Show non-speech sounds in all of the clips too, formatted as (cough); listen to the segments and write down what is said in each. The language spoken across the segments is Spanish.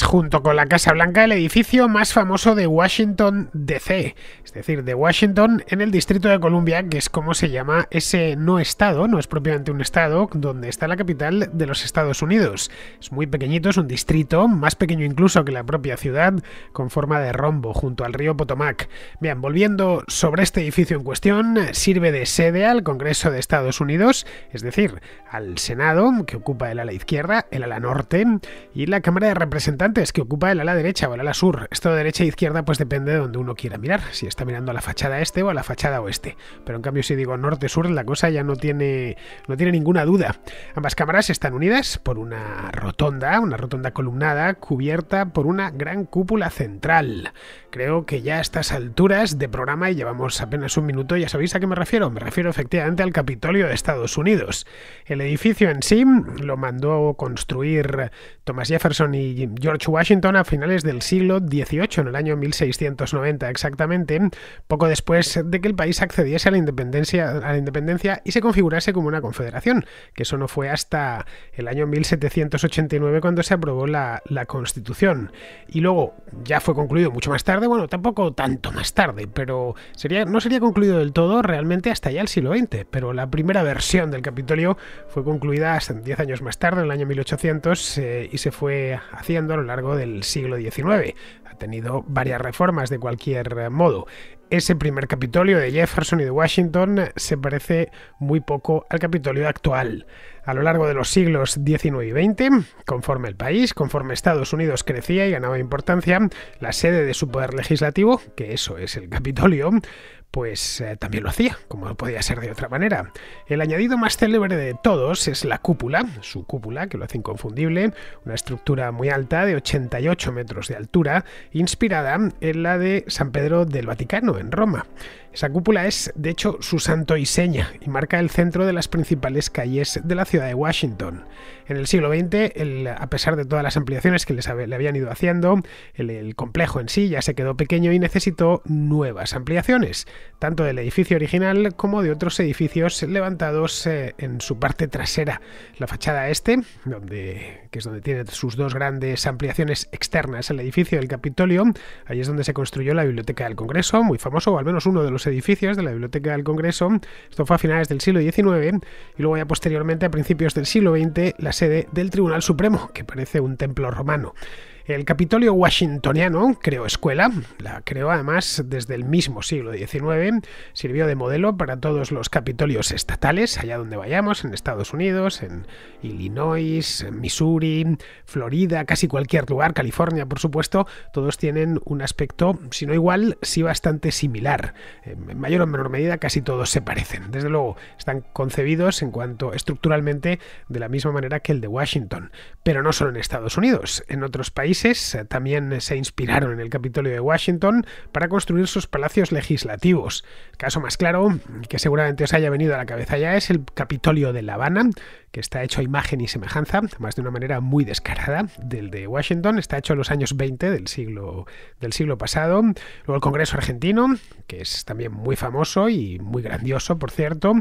junto con la Casa Blanca el edificio más famoso de Washington DC, es decir, de Washington en el Distrito de Columbia, que es como se llama ese no estado, no es propiamente un estado, donde está la capital de los Estados Unidos. Es muy pequeñito, es un distrito, más pequeño incluso que la propia ciudad, con forma de rombo junto al río Potomac. Bien, volviendo sobre este edificio en cuestión, sirve de sede al Congreso de Estados Unidos, es decir, al Senado, que ocupa el ala izquierda, el ala norte, y la Cámara de Representantes es que ocupa el ala derecha o el ala sur. Esto de derecha e izquierda pues depende de donde uno quiera mirar, si está mirando a la fachada este o a la fachada oeste. Pero en cambio si digo norte-sur la cosa ya no tiene, no tiene ninguna duda. Ambas cámaras están unidas por una rotonda, una rotonda columnada cubierta por una gran cúpula central. Creo que ya a estas alturas de programa y llevamos apenas un minuto, ya sabéis a qué me refiero. Me refiero efectivamente al Capitolio de Estados Unidos. El edificio en sí lo mandó construir Thomas Jefferson y John Washington a finales del siglo XVIII, en el año 1690 exactamente, poco después de que el país accediese a la independencia, a la independencia y se configurase como una confederación, que eso no fue hasta el año 1789 cuando se aprobó la, Constitución. Y luego ya fue concluido mucho más tarde, bueno, tampoco tanto más tarde, pero sería, no sería concluido del todo realmente hasta ya el siglo XX, pero la primera versión del Capitolio fue concluida hasta 10 años más tarde, en el año 1800, eh, y se fue haciendo largo del siglo XIX. Ha tenido varias reformas de cualquier modo. Ese primer Capitolio de Jefferson y de Washington se parece muy poco al Capitolio actual. A lo largo de los siglos XIX y XX, conforme el país, conforme Estados Unidos crecía y ganaba importancia, la sede de su poder legislativo, que eso es el Capitolio, pues eh, también lo hacía, como no podía ser de otra manera. El añadido más célebre de todos es la cúpula, su cúpula, que lo hace inconfundible, una estructura muy alta de 88 metros de altura, inspirada en la de San Pedro del Vaticano, en Roma. Esa cúpula es, de hecho, su santo y seña y marca el centro de las principales calles de la ciudad de Washington. En el siglo XX, a pesar de todas las ampliaciones que le habían ido haciendo, el, complejo en sí ya se quedó pequeño y necesitó nuevas ampliaciones, tanto del edificio original como de otros edificios levantados eh, en su parte trasera. La fachada este, donde, que es donde tiene sus dos grandes ampliaciones externas, el edificio del Capitolio, ahí es donde se construyó la Biblioteca del Congreso, muy famoso, o al menos uno de los edificios de la Biblioteca del Congreso. Esto fue a finales del siglo XIX y luego ya posteriormente, a principios del siglo XX, la sede del Tribunal Supremo, que parece un templo romano. El Capitolio Washingtoniano creó escuela, la creó además desde el mismo siglo XIX, sirvió de modelo para todos los capitolios estatales, allá donde vayamos, en Estados Unidos, en Illinois, en Missouri, Florida, casi cualquier lugar, California por supuesto, todos tienen un aspecto, si no igual, sí bastante similar. En mayor o menor medida casi todos se parecen. Desde luego, están concebidos en cuanto estructuralmente de la misma manera que el de Washington, pero no solo en Estados Unidos, en otros países eh, también eh, se inspiraron en el Capitolio de Washington para construir sus palacios legislativos. caso más claro que seguramente os haya venido a la cabeza ya es el Capitolio de La Habana, que está hecho a imagen y semejanza, más de una manera muy descarada, del de Washington, está hecho en los años 20 del siglo, del siglo pasado. Luego el Congreso argentino, que es también muy famoso y muy grandioso, por cierto,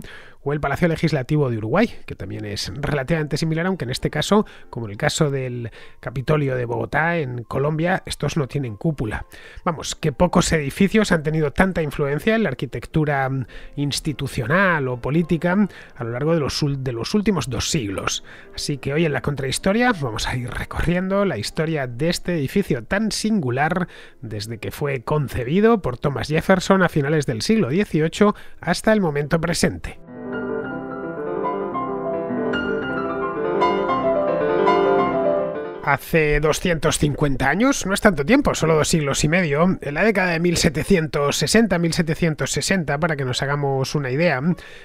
o el Palacio Legislativo de Uruguay, que también es relativamente similar, aunque en este caso, como en el caso del Capitolio de Bogotá en Colombia, estos no tienen cúpula. Vamos, que pocos edificios han tenido tanta influencia en la arquitectura mm, institucional o política a lo largo de los, de los últimos dos siglos. Así que hoy en la contrahistoria vamos a ir recorriendo la historia de este edificio tan singular desde que fue concebido por Thomas Jefferson a finales del siglo XVIII hasta el momento presente. hace 250 años, no es tanto tiempo, solo dos siglos y medio, en la década de 1760-1760, para que nos hagamos una idea,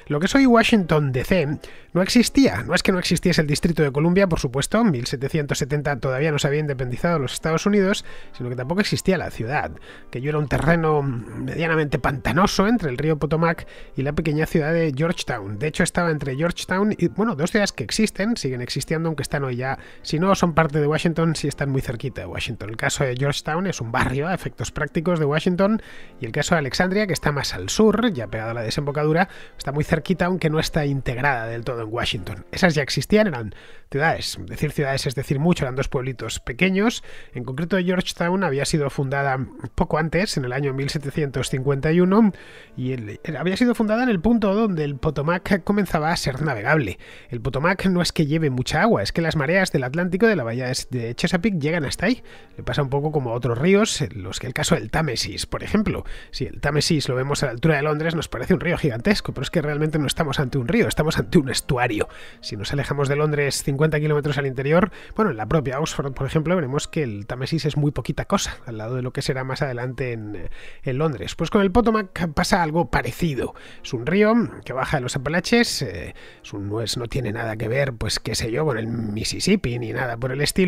lo que es hoy Washington DC no existía. No es que no existiese el Distrito de Columbia, por supuesto, 1770 todavía no se había independizado los Estados Unidos, sino que tampoco existía la ciudad, que yo era un terreno medianamente pantanoso entre el río Potomac y la pequeña ciudad de Georgetown. De hecho, estaba entre Georgetown y, bueno, dos ciudades que existen, siguen existiendo, aunque están hoy ya, si no, son parte de Washington sí están muy cerquita de Washington. El caso de Georgetown es un barrio a efectos prácticos de Washington y el caso de Alexandria, que está más al sur, ya pegado a la desembocadura, está muy cerquita aunque no está integrada del todo en Washington. Esas ya existían, eran ciudades. Decir ciudades es decir mucho, eran dos pueblitos pequeños. En concreto Georgetown había sido fundada poco antes, en el año 1751, y había sido fundada en el punto donde el Potomac comenzaba a ser navegable. El Potomac no es que lleve mucha agua, es que las mareas del Atlántico de la bahía de pues, de Chesapeake llegan hasta ahí. Le pasa un poco como a otros ríos, los que el caso del Támesis, por ejemplo. Si el Támesis lo vemos a la altura de Londres, nos parece un río gigantesco, pero es que realmente no estamos ante un río, estamos ante un estuario. Si nos alejamos de Londres 50 kilómetros al interior, bueno, en la propia Oxford, por ejemplo, veremos que el Támesis es muy poquita cosa, al lado de lo que será más adelante en, eh, en Londres. Pues con el Potomac pasa algo parecido. Es un río que baja de los Apalaches, es eh, un, no, no tiene nada que ver, pues qué sé yo, con el Mississippi ni nada por el estilo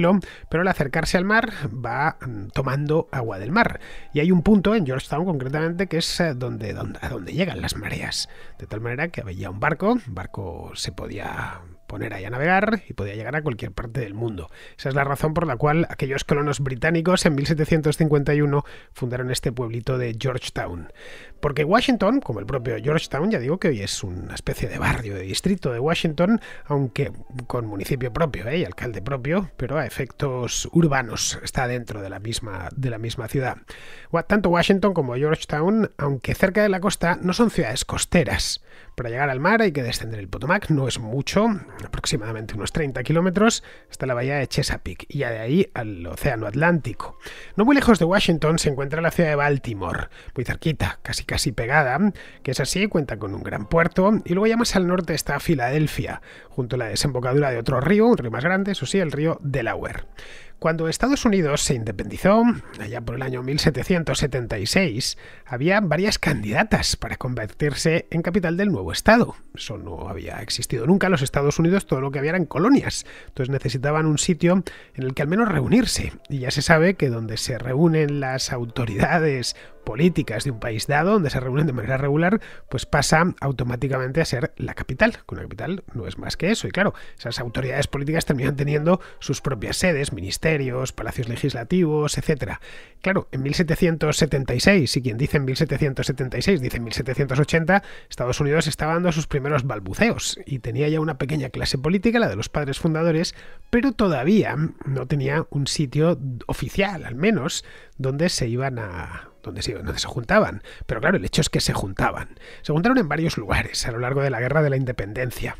pero al acercarse al mar va mm, tomando agua del mar. Y hay un punto en Georgetown concretamente que es eh, donde, a donde llegan las mareas. De tal manera que había un barco, barco se podía poner ahí a navegar y podía llegar a cualquier parte del mundo. Esa es la razón por la cual aquellos colonos británicos en 1751 fundaron este pueblito de Georgetown. Porque Washington, como el propio Georgetown, ya digo que hoy es una especie de barrio de distrito de Washington, aunque con municipio propio ¿eh? y alcalde propio, pero a efectos urbanos está dentro de la misma, de la misma ciudad. Tanto Washington como Georgetown, aunque cerca de la costa, no son ciudades costeras. Para llegar al mar hay que descender el Potomac, no es mucho, aproximadamente unos 30 kilómetros, hasta la bahía de Chesapeake y ya de ahí al Océano Atlántico. No muy lejos de Washington se encuentra la ciudad de Baltimore, muy cerquita, casi casi pegada, que es así, cuenta con un gran puerto, y luego ya más al norte está Filadelfia, junto a la desembocadura de otro río, un río más grande, eso sí, el río Delaware. Cuando Estados Unidos se independizó, allá por el año 1776, había varias candidatas para convertirse en capital del nuevo Estado. Eso no había existido nunca los Estados Unidos, todo lo que había eran colonias. Entonces necesitaban un sitio en el que al menos reunirse. Y ya se sabe que donde se reúnen las autoridades políticas de un país dado, donde se reúnen de manera regular, pues pasa automáticamente a ser la capital. Con la capital no es más que eso. Y claro, esas autoridades políticas terminan teniendo sus propias sedes, ministerios, palacios legislativos, etc. Claro, en 1776, y quien dice en 1776 dice en 1780, Estados Unidos estaba dando sus primeros balbuceos y tenía ya una pequeña clase política, la de los padres fundadores, pero todavía no tenía un sitio oficial, al menos, donde se iban a donde se, se juntaban. Pero claro, el hecho es que se juntaban. Se juntaron en varios lugares a lo largo de la Guerra de la Independencia.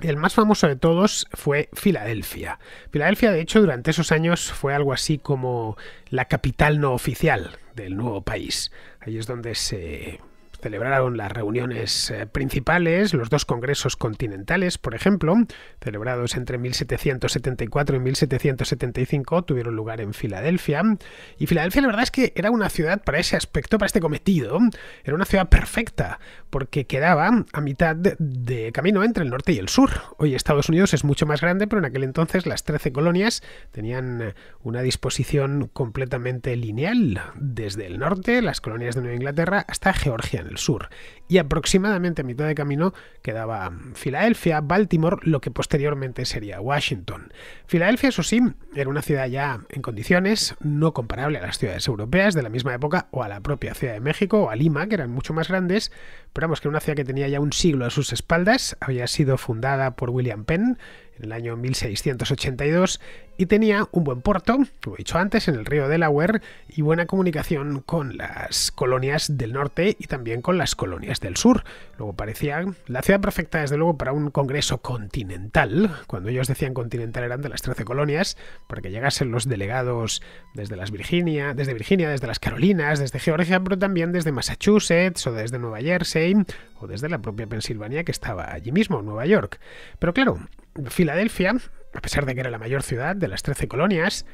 El más famoso de todos fue Filadelfia. Filadelfia, de hecho, durante esos años fue algo así como la capital no oficial del nuevo país. Ahí es donde se celebraron las reuniones eh, principales, los dos congresos continentales, por ejemplo, celebrados entre 1774 y 1775, tuvieron lugar en Filadelfia. Y Filadelfia la verdad es que era una ciudad para ese aspecto, para este cometido, era una ciudad perfecta, porque quedaba a mitad de camino entre el norte y el sur. Hoy Estados Unidos es mucho más grande, pero en aquel entonces las 13 colonias tenían una disposición completamente lineal, desde el norte, las colonias de Nueva Inglaterra, hasta Georgia sur. Y aproximadamente a mitad de camino quedaba mm, Filadelfia, Baltimore, lo que posteriormente sería Washington. Filadelfia, eso sí, era una ciudad ya en condiciones no comparable a las ciudades europeas de la misma época o a la propia Ciudad de México o a Lima, que eran mucho más grandes, Esperamos que una ciudad que tenía ya un siglo a sus espaldas había sido fundada por William Penn en el año 1682 y tenía un buen puerto, como he dicho antes, en el río Delaware y buena comunicación con las colonias del norte y también con las colonias del sur. Luego parecía la ciudad perfecta, desde luego, para un congreso continental. Cuando ellos decían continental eran de las 13 colonias, para que llegasen los delegados desde las Virginia, desde Virginia, desde las Carolinas, desde Georgia, pero también desde Massachusetts o desde Nueva Jersey o desde la propia Pensilvania que estaba allí mismo, Nueva York. Pero claro, Filadelfia, a pesar de que era la mayor ciudad de las 13 colonias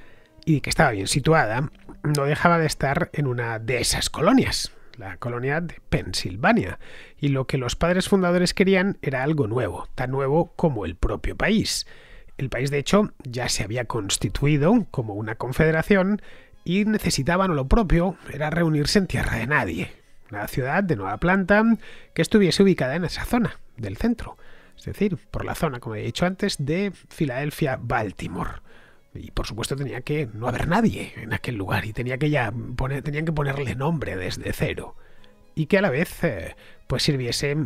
y que estaba bien situada, no dejaba de estar en una de esas colonias, la colonia de Pensilvania, y lo que los padres fundadores querían era algo nuevo, tan nuevo como el propio país. El país, de hecho, ya se había constituido como una confederación y necesitaban lo propio, era reunirse en tierra de nadie, una ciudad de nueva planta que estuviese ubicada en esa zona del centro, es decir, por la zona, como he dicho antes, de Filadelfia-Baltimore. Y por supuesto tenía que no haber nadie en aquel lugar y tenía que ya tenían que ponerle nombre desde cero. Y que a la vez eh, pues sirviese,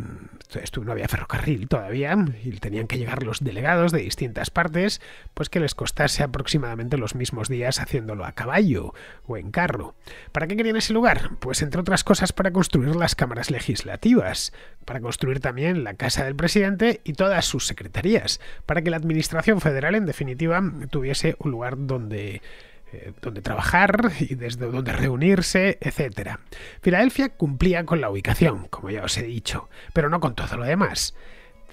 esto no había ferrocarril todavía, y tenían que llegar los delegados de distintas partes, pues que les costase aproximadamente los mismos días haciéndolo a caballo o en carro. ¿Para qué querían ese lugar? Pues entre otras cosas para construir las cámaras legislativas, para construir también la casa del presidente y todas sus secretarías, para que la administración federal en definitiva tuviese un lugar donde eh, donde trabajar y desde donde reunirse, etc. Filadelfia cumplía con la ubicación, como ya os he dicho, pero no con todo lo demás.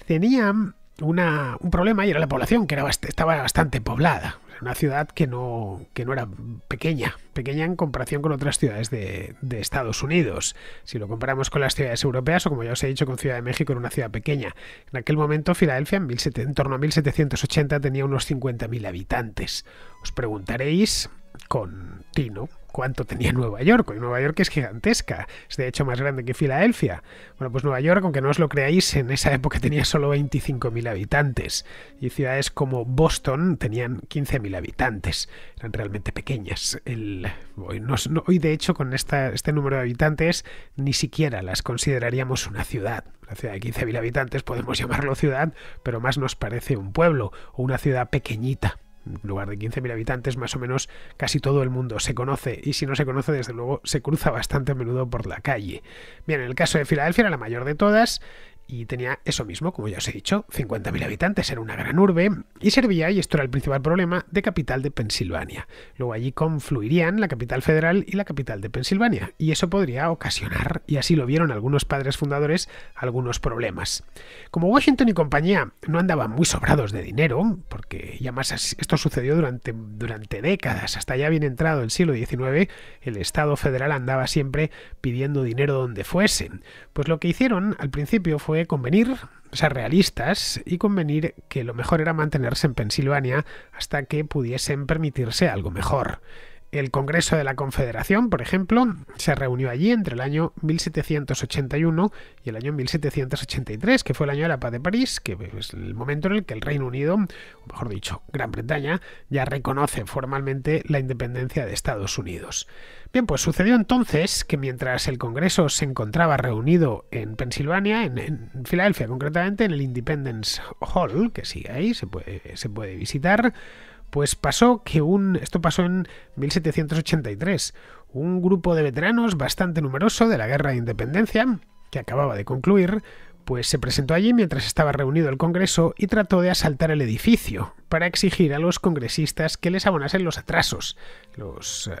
Tenían una, un problema y era la población, que estaba bastante poblada una ciudad que no, que no era pequeña, pequeña en comparación con otras ciudades de, Estados Unidos. Si lo comparamos con las ciudades europeas o como ya os he dicho con Ciudad de México era una ciudad pequeña. En aquel momento Filadelfia en, en torno a 1780 tenía unos 50.000 habitantes. Os preguntaréis con Tino, cuánto tenía Nueva York. Y Nueva York es gigantesca, es de hecho más grande que Filadelfia. Bueno, pues Nueva York, aunque no os lo creáis, en esa época tenía solo 25.000 habitantes y ciudades como Boston tenían 15.000 habitantes. Eran realmente pequeñas. hoy, de hecho, con esta, este número de habitantes, ni siquiera las consideraríamos una ciudad. La ciudad de 15.000 habitantes podemos llamarlo ciudad, pero más nos parece un pueblo o una ciudad pequeñita lugar de 15.000 habitantes, más o menos casi todo el mundo se conoce y si no se conoce, desde luego se cruza bastante a menudo por la calle. Bien, en el caso de Filadelfia era la mayor de todas y tenía eso mismo, como ya os he dicho, 50.000 habitantes, era una gran urbe y servía, y esto era el principal problema, de capital de Pensilvania. Luego allí confluirían la capital federal y la capital de Pensilvania, y eso podría ocasionar, y así lo vieron algunos padres fundadores, algunos problemas. Como Washington y compañía no andaban muy sobrados de dinero, porque ya más esto sucedió durante, durante décadas, hasta ya bien entrado el siglo XIX, el Estado federal andaba siempre pidiendo dinero donde fuesen. Pues lo que hicieron al principio fue convenir, ser realistas y convenir que lo mejor era mantenerse en Pensilvania hasta que pudiesen permitirse algo mejor. El Congreso de la Confederación, por ejemplo, se reunió allí entre el año 1781 y el año 1783, que fue el año de la Paz de París, que es el momento en el que el Reino Unido, o mejor dicho, Gran Bretaña, ya reconoce formalmente la independencia de Estados Unidos. Bien, pues sucedió entonces que mientras el Congreso se encontraba reunido en Pensilvania, en, Filadelfia concretamente, en el Independence Hall, que sigue ahí, se puede visitar, pues pasó que un... Esto pasó en 1783. Un grupo de veteranos bastante numeroso de la Guerra de Independencia, que acababa de concluir, pues se presentó allí mientras estaba reunido el Congreso y trató de asaltar el edificio para exigir a los congresistas que les abonasen los atrasos. Los, eh,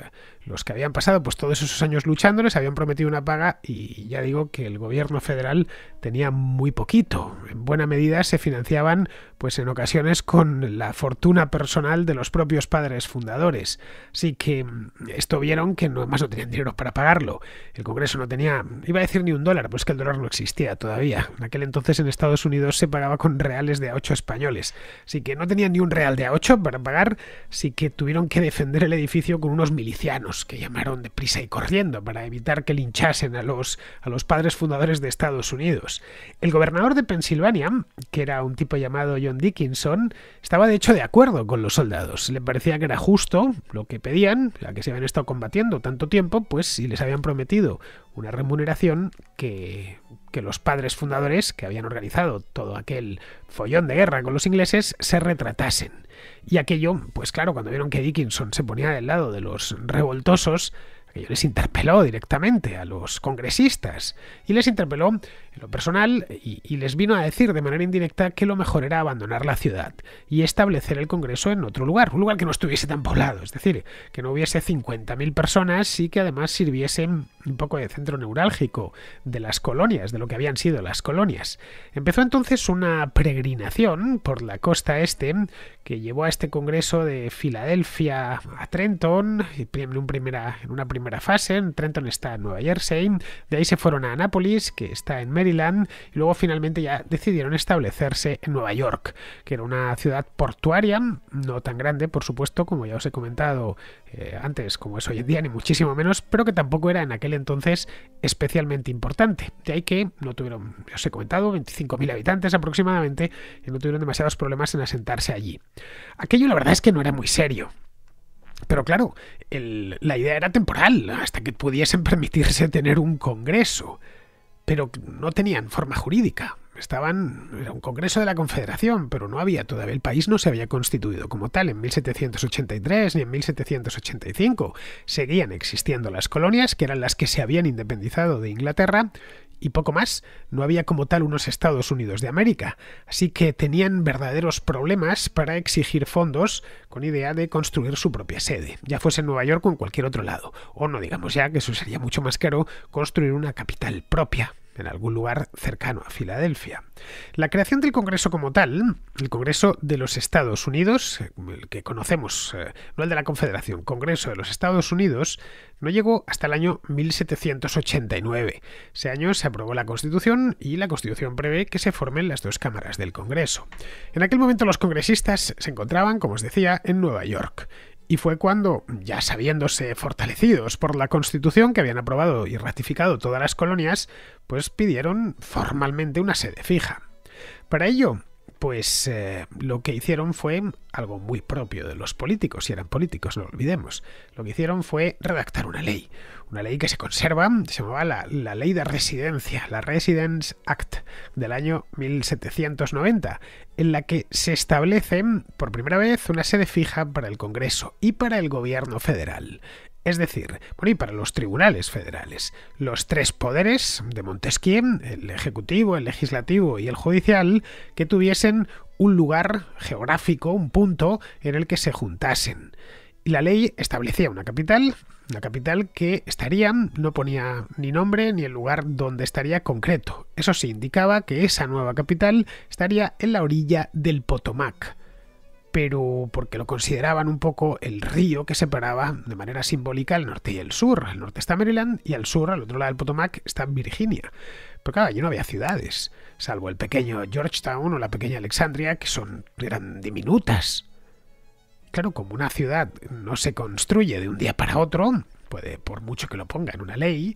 los que habían pasado pues, todos esos años luchando les habían prometido una paga y ya digo que el gobierno federal tenía muy poquito. En buena medida se financiaban pues, en ocasiones con la fortuna personal de los propios padres fundadores. Así que mm, esto vieron que no, más no tenían dinero para pagarlo. El Congreso no tenía, iba a decir ni un dólar, pues que el dólar no existía todavía. En aquel entonces en Estados Unidos se pagaba con reales de a ocho españoles. Así que no tenían ni un real de A8 para pagar, sí que tuvieron que defender el edificio con unos milicianos que llamaron de prisa y corriendo para evitar que linchasen a los, a los padres fundadores de Estados Unidos. El gobernador de Pensilvania, que era un tipo llamado John Dickinson, estaba de hecho de acuerdo con los soldados. Le parecía que era justo lo que pedían, la que se habían estado combatiendo tanto tiempo, pues si les habían prometido una remuneración que que los padres fundadores, que habían organizado todo aquel follón de guerra con los ingleses, se retratasen. Y aquello, pues claro, cuando vieron que Dickinson se ponía del lado de los revoltosos, yo les interpeló directamente a los congresistas y les interpeló en lo personal y, les vino a decir de manera indirecta que lo mejor era abandonar la ciudad y establecer el Congreso en otro lugar, un lugar que no estuviese tan poblado, es decir, que no hubiese 50.000 personas y que además sirviese un poco de centro neurálgico de las colonias, de lo que habían sido las colonias. Empezó entonces una peregrinación por la costa este que llevó a este Congreso de Filadelfia a Trenton en una primera primera fase, en Trenton está Nueva Jersey, de ahí se fueron a Annapolis, que está en Maryland, y luego finalmente ya decidieron establecerse en Nueva York, que era una ciudad portuaria, no tan grande, por supuesto, como ya os he comentado eh, antes, como es hoy en día, ni muchísimo menos, pero que tampoco era en aquel entonces especialmente importante. De ahí que no tuvieron, ya os he comentado, 25.000 habitantes aproximadamente, y no tuvieron demasiados problemas en asentarse allí. Aquello la verdad es que no era muy serio. Pero claro, la idea era temporal, hasta que pudiesen (laughs) permitirse tener un Congreso. Pero no tenían forma jurídica. Estaban. Era un Congreso de la Confederación, pero no había todavía. El país no se había constituido como tal en 1783 ni en 1785. Seguían existiendo las colonias, que eran las que se habían independizado de Inglaterra, y poco más. No había como tal unos Estados Unidos de América, así que tenían verdaderos problemas para exigir fondos con idea de construir su propia sede, ya fuese en Nueva York o en cualquier otro lado. O no digamos ya que eso sería mucho más caro construir una capital propia en algún lugar cercano a Filadelfia. La creación del Congreso como tal, el Congreso de los Estados Unidos, el que conocemos, eh, no el de la Confederación, Congreso de los Estados Unidos, no llegó hasta el año 1789. Ese año se aprobó la Constitución y la Constitución prevé que se formen las dos cámaras del Congreso. En aquel momento los congresistas se encontraban, como os decía, en Nueva York y fue cuando, ya sabiéndose fortalecidos por la constitución que habían aprobado y ratificado todas las colonias, pues pidieron formalmente una sede fija. Para ello, pues eh, lo que hicieron fue algo muy propio de los políticos, si eran políticos, no lo olvidemos. Lo que hicieron fue redactar una ley, una ley que se conserva, se llamaba la, la Ley de Residencia, la Residence Act del año 1790, en la que se establece por primera vez una sede fija para el Congreso y para el Gobierno federal. Es decir, para los tribunales federales, los tres poderes de Montesquieu, el ejecutivo, el legislativo y el judicial, que tuviesen un lugar geográfico, un punto en el que se juntasen. Y la ley establecía una capital, una capital que estaría, no ponía ni nombre ni el lugar donde estaría concreto. Eso sí, indicaba que esa nueva capital estaría en la orilla del Potomac pero porque lo consideraban un poco el río que separaba de manera simbólica el norte y el sur. Al norte está Maryland y al sur, al otro lado del Potomac, está Virginia. Pero claro, allí no había ciudades, salvo el pequeño Georgetown o la pequeña Alexandria, que son, eran diminutas. Claro, como una ciudad no se construye de un día para otro, puede, por mucho que lo ponga en una ley,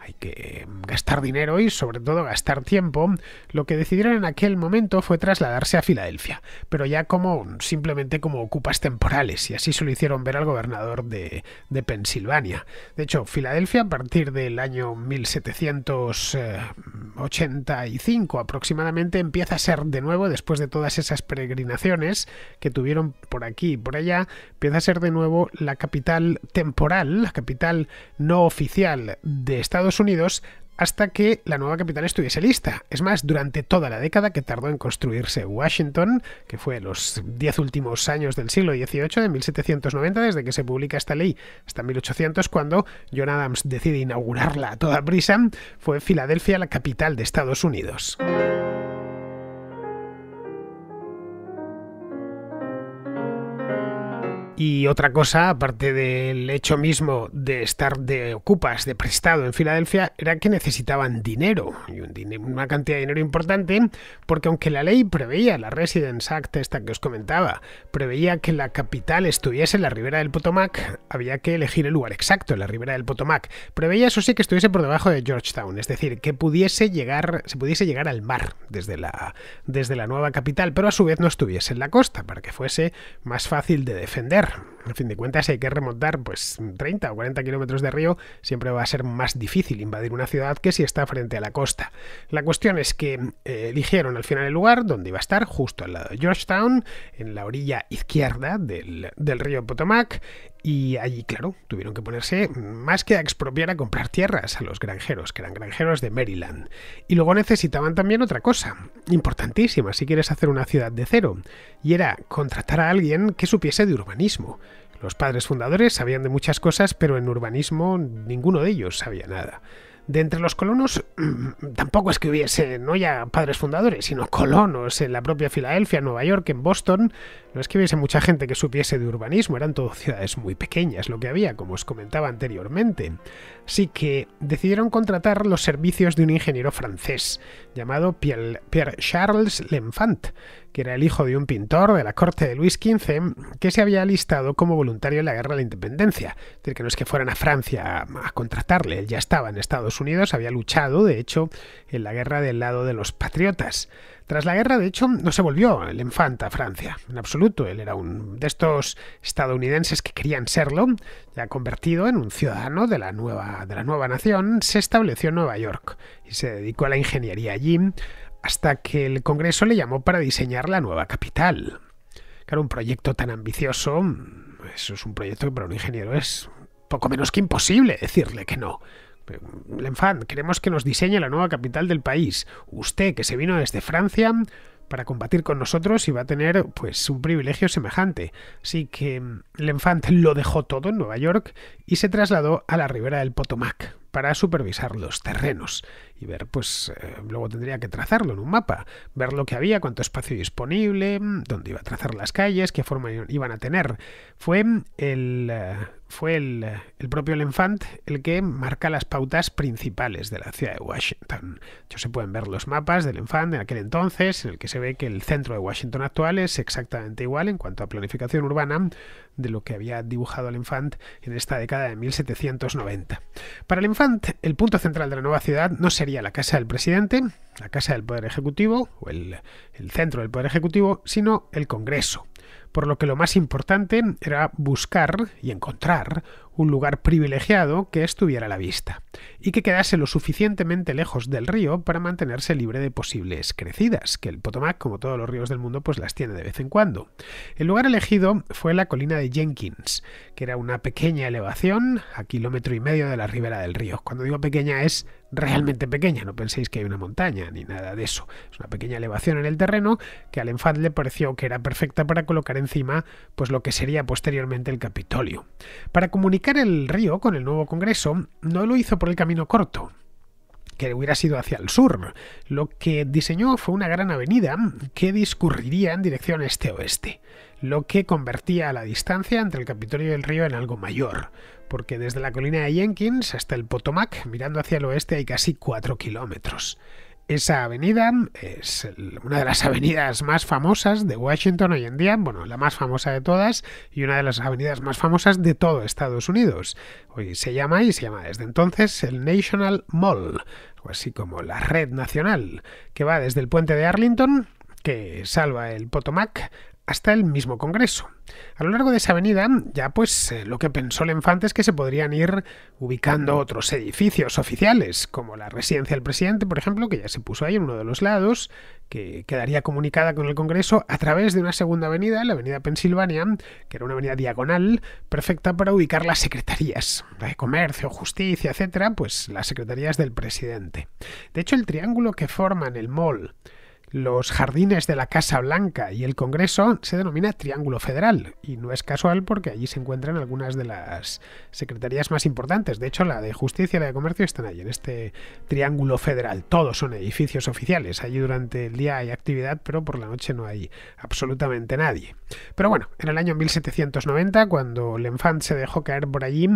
hay que em, gastar dinero y sobre todo gastar tiempo, lo que decidieron en aquel momento fue trasladarse a Filadelfia, pero ya como simplemente como ocupas temporales, y así se lo hicieron ver al gobernador de, Pensilvania. De hecho, Filadelfia a partir del año 1785 eh, aproximadamente empieza a ser de nuevo, después de todas esas peregrinaciones que tuvieron por aquí y por allá, empieza a ser de nuevo la capital temporal, la capital no oficial de Estados Unidos hasta que la nueva capital estuviese lista. Es más, durante toda la década que tardó en construirse Washington, que fue los diez últimos años del siglo XVIII, de 1790, desde que se publica esta ley, hasta 1800, cuando John Adams decide inaugurarla a toda prisa, fue Filadelfia la capital de Estados Unidos. Y otra cosa, aparte del hecho mismo de estar de ocupas, de prestado en Filadelfia, era que necesitaban dinero, y una cantidad de dinero importante, porque aunque la ley preveía, la Residence Act esta que os comentaba, preveía que la capital estuviese en la ribera del Potomac, había que elegir el lugar exacto, en la ribera del Potomac. Preveía eso sí que estuviese por debajo de Georgetown, es decir, que pudiese llegar, se pudiese llegar al mar desde la, desde la nueva capital, pero a su vez no estuviese en la costa, para que fuese más fácil de defender. A fin de cuentas, si hay que remontar pues 30 o 40 kilómetros de río, siempre va a ser más difícil invadir una ciudad que si está frente a la costa. La cuestión es que eh, eligieron al final el lugar donde iba a estar, justo al lado de Georgetown, en la orilla izquierda del, del río Potomac, y allí, claro, tuvieron que ponerse más que a expropiar a comprar tierras a los granjeros, que eran granjeros de Maryland. Y luego necesitaban también otra cosa, importantísima si quieres hacer una ciudad de cero, y era contratar a alguien que supiese de urbanismo. Los padres fundadores sabían de muchas cosas, pero en urbanismo ninguno de ellos sabía nada. De entre los colonos, (clears throat) tampoco es que hubiese no ya padres fundadores, sino colonos en la propia Filadelfia, Nueva York, en Boston. No es que hubiese mucha gente que supiese de urbanismo, eran todas ciudades muy pequeñas lo que había, como os comentaba anteriormente. Así que decidieron contratar los servicios de un ingeniero francés llamado Pierre-Charles L'Enfant, que era el hijo de un pintor de la corte de Luis XV que se había alistado como voluntario en la guerra de la independencia. Es decir, que no es que fueran a Francia a contratarle, él ya estaba en Estados Unidos, había luchado, de hecho, en la guerra del lado de los patriotas. Tras la guerra, de hecho, no se volvió el infante a Francia, en absoluto. Él era un de estos estadounidenses que querían serlo, ya convertido en un ciudadano de la nueva, de la nueva nación, se estableció en Nueva York y se dedicó a la ingeniería allí hasta que el Congreso le llamó para diseñar la nueva capital. Claro, un proyecto tan ambicioso, eso es un proyecto que para un ingeniero es poco menos que imposible decirle que no. Lenfant, queremos que nos diseñe la nueva capital del país. Usted, que se vino desde Francia para combatir con nosotros y va a tener pues un privilegio semejante. Así que mm, Lenfant lo dejó todo en Nueva York y se trasladó a la ribera del Potomac para supervisar los terrenos y ver pues eh, luego tendría que trazarlo en un mapa, ver lo que había, cuánto espacio disponible, mm, dónde iba a trazar las calles, qué forma iban a tener. Fue mm, el eh, fue el, eh, el, propio L'Enfant el que marca las pautas principales de la ciudad de Washington. Ya se pueden ver los mapas del L'Enfant en aquel entonces, en el que se ve que el centro de Washington actual es exactamente igual en cuanto a planificación urbana de lo que había dibujado L'Enfant en esta década de 1790. Para L'Enfant, el punto central de la nueva ciudad no sería la casa del presidente, la casa del Poder Ejecutivo o el, el centro del Poder Ejecutivo, sino el Congreso por lo que lo más importante era buscar y encontrar un lugar privilegiado que estuviera a la vista, y que quedase lo suficientemente lejos del río para mantenerse libre de posibles crecidas, que el Potomac, como todos los ríos del mundo, pues las tiene de vez en cuando. El lugar elegido fue la colina de Jenkins, que era una pequeña elevación a kilómetro y medio de la ribera del río. Cuando digo pequeña es realmente pequeña, no penséis que hay una montaña ni nada de eso. Es una pequeña elevación en el terreno que al Enfad le pareció que era perfecta para colocar en encima pues lo que sería posteriormente el Capitolio. Para comunicar el río con el nuevo Congreso, no lo hizo por el camino corto, que hubiera sido hacia el sur. Lo que diseñó fue una gran avenida que discurriría en dirección este-oeste, lo que convertía la distancia entre el Capitolio y el río en algo mayor, porque desde la colina de Jenkins hasta el Potomac, mirando hacia el oeste, hay casi 4 kilómetros. Esa avenida es una de las (laughs) avenidas más famosas de Washington hoy en día, bueno, la más famosa de todas y una de las avenidas más famosas de todo Estados Unidos. Hoy se llama y se llama desde entonces el National Mall, o así como la red nacional, que va desde el puente de Arlington, que salva el Potomac, hasta el mismo Congreso. A lo largo de esa avenida, ya pues eh, lo que pensó el enfante es que se podrían ir ubicando otros edificios oficiales, como la residencia del presidente, por ejemplo, que ya se puso ahí en uno de los lados, que quedaría comunicada con el Congreso a través de una segunda avenida, la avenida Pensilvania, que era una avenida diagonal, perfecta para ubicar las secretarías, de comercio, justicia, etcétera, pues las secretarías del presidente. De hecho, el triángulo que forman el mall, los jardines de la Casa Blanca y el Congreso se denomina Triángulo Federal, y no es casual porque allí se encuentran algunas de las secretarías más importantes. De hecho, la de Justicia y la de Comercio están allí, en este Triángulo Federal. Todos son edificios oficiales. Allí durante el día hay actividad, pero por la noche no hay absolutamente nadie. Pero bueno, en el año 1790, cuando L'Enfant se dejó caer por allí,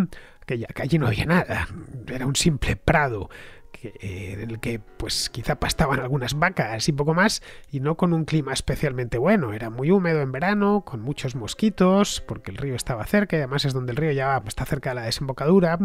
que, que allí no había nada, era un simple prado eh, en el que pues quizá pastaban algunas vacas y poco más, y no con un clima especialmente bueno. Era muy húmedo en verano, con muchos mosquitos, porque el río estaba cerca, y además es donde el río ya pues, está cerca de la desembocadura.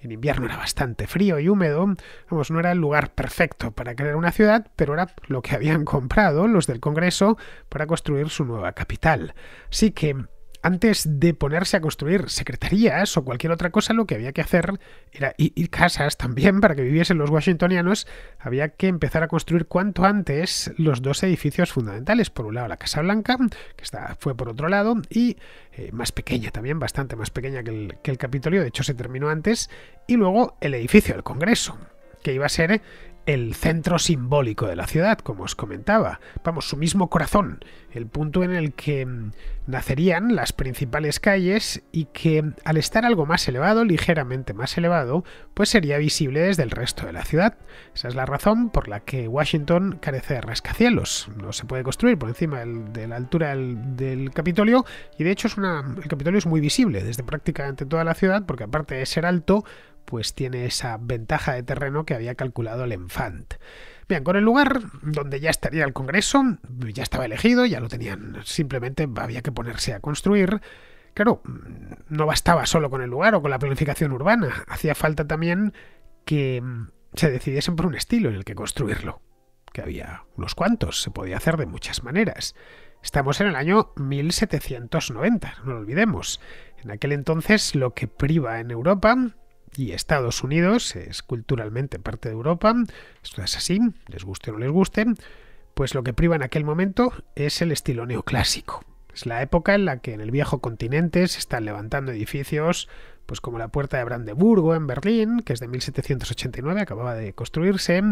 En invierno era bastante frío y húmedo. Vamos, no era el lugar perfecto para crear una ciudad, pero era lo que habían (laughs) comprado los del Congreso para construir su nueva capital. Así que antes de ponerse a construir secretarías o cualquier otra cosa, lo que había que hacer era ir casas también para que viviesen los washingtonianos. Había que empezar a construir cuanto antes los dos edificios fundamentales. Por un lado la Casa Blanca, que está, fue por otro lado, y eh, más pequeña también, bastante más pequeña que el Capitolio, de hecho se terminó antes, y luego el edificio del Congreso, que iba a ser el centro simbólico de la ciudad, como os comentaba, vamos, su mismo corazón, el punto en el que mm, nacerían las principales calles y que al estar algo más elevado, ligeramente más elevado, pues sería visible desde el resto de la ciudad. Esa es la razón por la que Washington carece de rascacielos, no se puede construir por encima de la altura del, Capitolio y de hecho el Capitolio es muy visible desde prácticamente toda la ciudad porque aparte de ser alto, pues tiene esa ventaja de terreno que había calculado el Enfant. Bien, con el lugar donde ya estaría el Congreso, ya estaba elegido, ya lo tenían, simplemente había que ponerse a construir. Claro, no bastaba solo con el lugar o con la planificación urbana, hacía falta también que se decidiesen por un estilo en el que construirlo, que había unos cuantos, se podía hacer de muchas maneras. Estamos en el año 1790, no lo olvidemos. En aquel entonces lo que priva en Europa y Estados Unidos es culturalmente parte de Europa, esto es así, les guste o no les guste, pues lo que priva en aquel momento es el estilo neoclásico. Es la época en la que en el viejo continente se están levantando edificios, pues como la Puerta de Brandeburgo en Berlín, que es de 1789, acababa de construirse,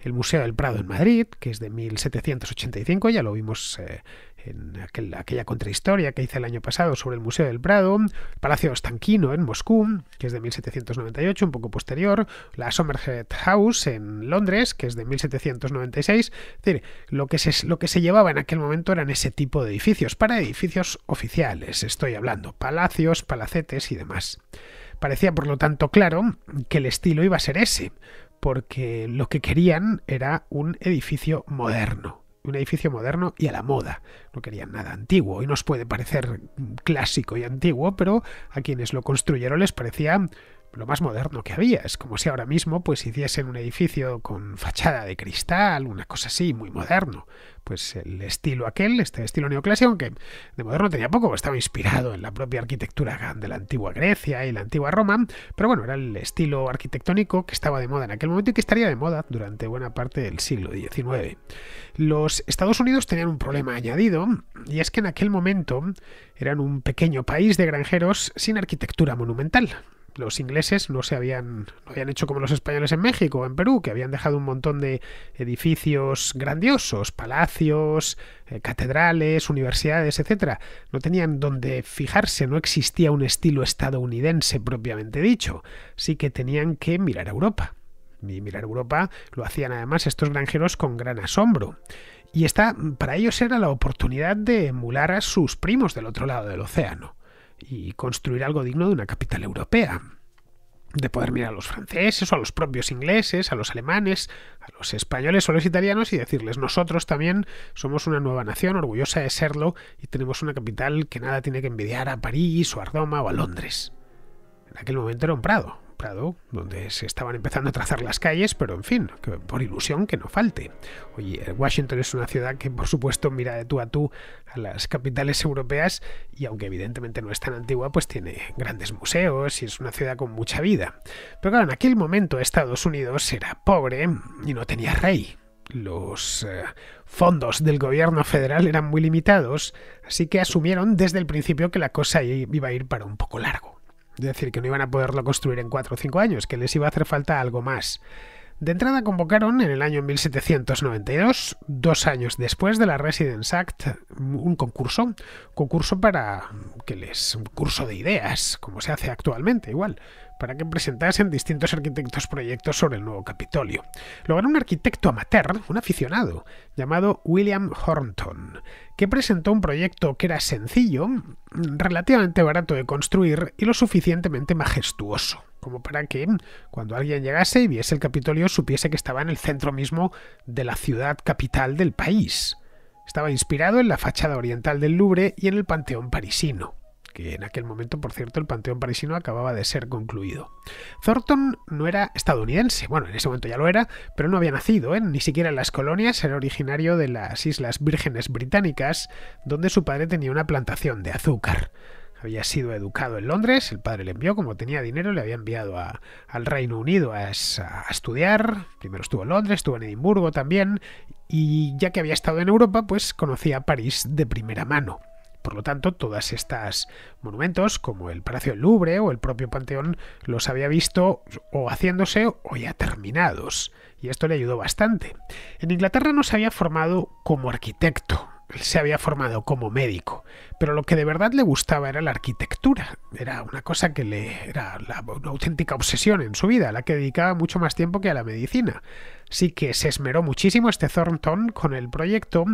el Museo del Prado en Madrid, que es de 1785, ya lo vimos eh, en aquella contrahistoria que hice el año pasado sobre el Museo del Prado, el Palacio Ostankino en Moscú, que es de 1798, un poco posterior, la Somerset House en Londres, que es de 1796. Es decir, lo que lo que se llevaba en aquel momento eran ese tipo de edificios, para edificios oficiales, estoy hablando, palacios, palacetes y demás. Parecía, por lo tanto, claro que el estilo iba a ser ese, porque lo que querían era un edificio moderno un edificio moderno y a la moda. No querían nada antiguo y nos puede parecer clásico y antiguo, pero a quienes lo construyeron les parecía lo más moderno que había. Es como si ahora mismo pues hiciesen un edificio con fachada de cristal, una cosa así, muy moderno. Pues el estilo aquel, este estilo neoclásico, aunque de moderno tenía poco, estaba inspirado en la propia arquitectura de la antigua Grecia y la antigua Roma, pero bueno, era el estilo arquitectónico que estaba de moda en aquel momento y que estaría de moda durante buena parte del siglo XIX. Los Estados Unidos tenían un problema añadido, y es que en aquel momento eran un pequeño país de granjeros sin arquitectura monumental los ingleses no se habían, no habían hecho como los españoles en México o en Perú, que habían dejado un montón de edificios grandiosos, palacios, eh, catedrales, universidades, etc. No tenían donde fijarse, no existía un estilo estadounidense propiamente dicho, sí que tenían que mirar a Europa. Y mirar a Europa lo hacían además estos granjeros con gran asombro. Y esta, para ellos era la oportunidad de emular a sus primos del otro lado del océano y construir algo digno de una capital europea. De poder mirar a los franceses o a los propios ingleses, a los alemanes, a los españoles o a los italianos y decirles nosotros también somos una nueva nación orgullosa de serlo y tenemos una capital que nada tiene que envidiar a París o a Roma o a Londres. En aquel momento era un prado, donde se estaban empezando a trazar las calles, pero en fin, por ilusión que no falte. Oye, Washington es una ciudad que por supuesto mira de tú a tú a las capitales europeas y aunque evidentemente no es tan antigua, pues tiene grandes museos y es una ciudad con mucha vida. Pero claro, en aquel momento Estados Unidos era pobre y no tenía rey, los eh, fondos del gobierno federal eran muy limitados, así que asumieron desde el principio que la cosa iba a ir para un poco largo. Es decir, que no iban a poderlo construir en 4 o 5 años, que les iba a hacer falta algo más. De entrada convocaron en el año 1792, dos años después de la Residence Act, un concurso, concurso para que les un curso de ideas, como se hace actualmente, igual, para que presentasen distintos arquitectos proyectos sobre el nuevo Capitolio. Lo un arquitecto amateur, un aficionado, llamado William Hornton, que presentó un proyecto que era sencillo, relativamente barato de construir y lo suficientemente majestuoso, como para que cuando alguien llegase y viese el Capitolio supiese que estaba en el centro mismo de la ciudad capital del país. Estaba inspirado en la fachada oriental del Louvre y en el Panteón parisino que en aquel momento, por cierto, el Panteón Parisino acababa de ser concluido. Thornton no era estadounidense, bueno, en ese momento ya lo era, pero no había nacido, ¿eh? ni siquiera en las colonias, era originario de las Islas Vírgenes Británicas, donde su padre tenía una plantación de azúcar. Había sido educado en Londres, el padre le envió, como tenía dinero, le había enviado al Reino Unido a, a estudiar. Primero estuvo en Londres, estuvo en Edimburgo también, y ya que había estado en Europa, pues conocía París de primera mano. Por lo tanto, todas estas monumentos, como el Palacio del Louvre o el propio Panteón, los había visto o haciéndose o ya terminados, y esto le ayudó bastante. En Inglaterra no se había formado como arquitecto, se había formado como médico, pero lo que de verdad le gustaba era la arquitectura. Era una cosa que le era una auténtica obsesión en su vida, a la que dedicaba mucho más tiempo que a la medicina. Así que se esmeró muchísimo este Thornton con el proyecto,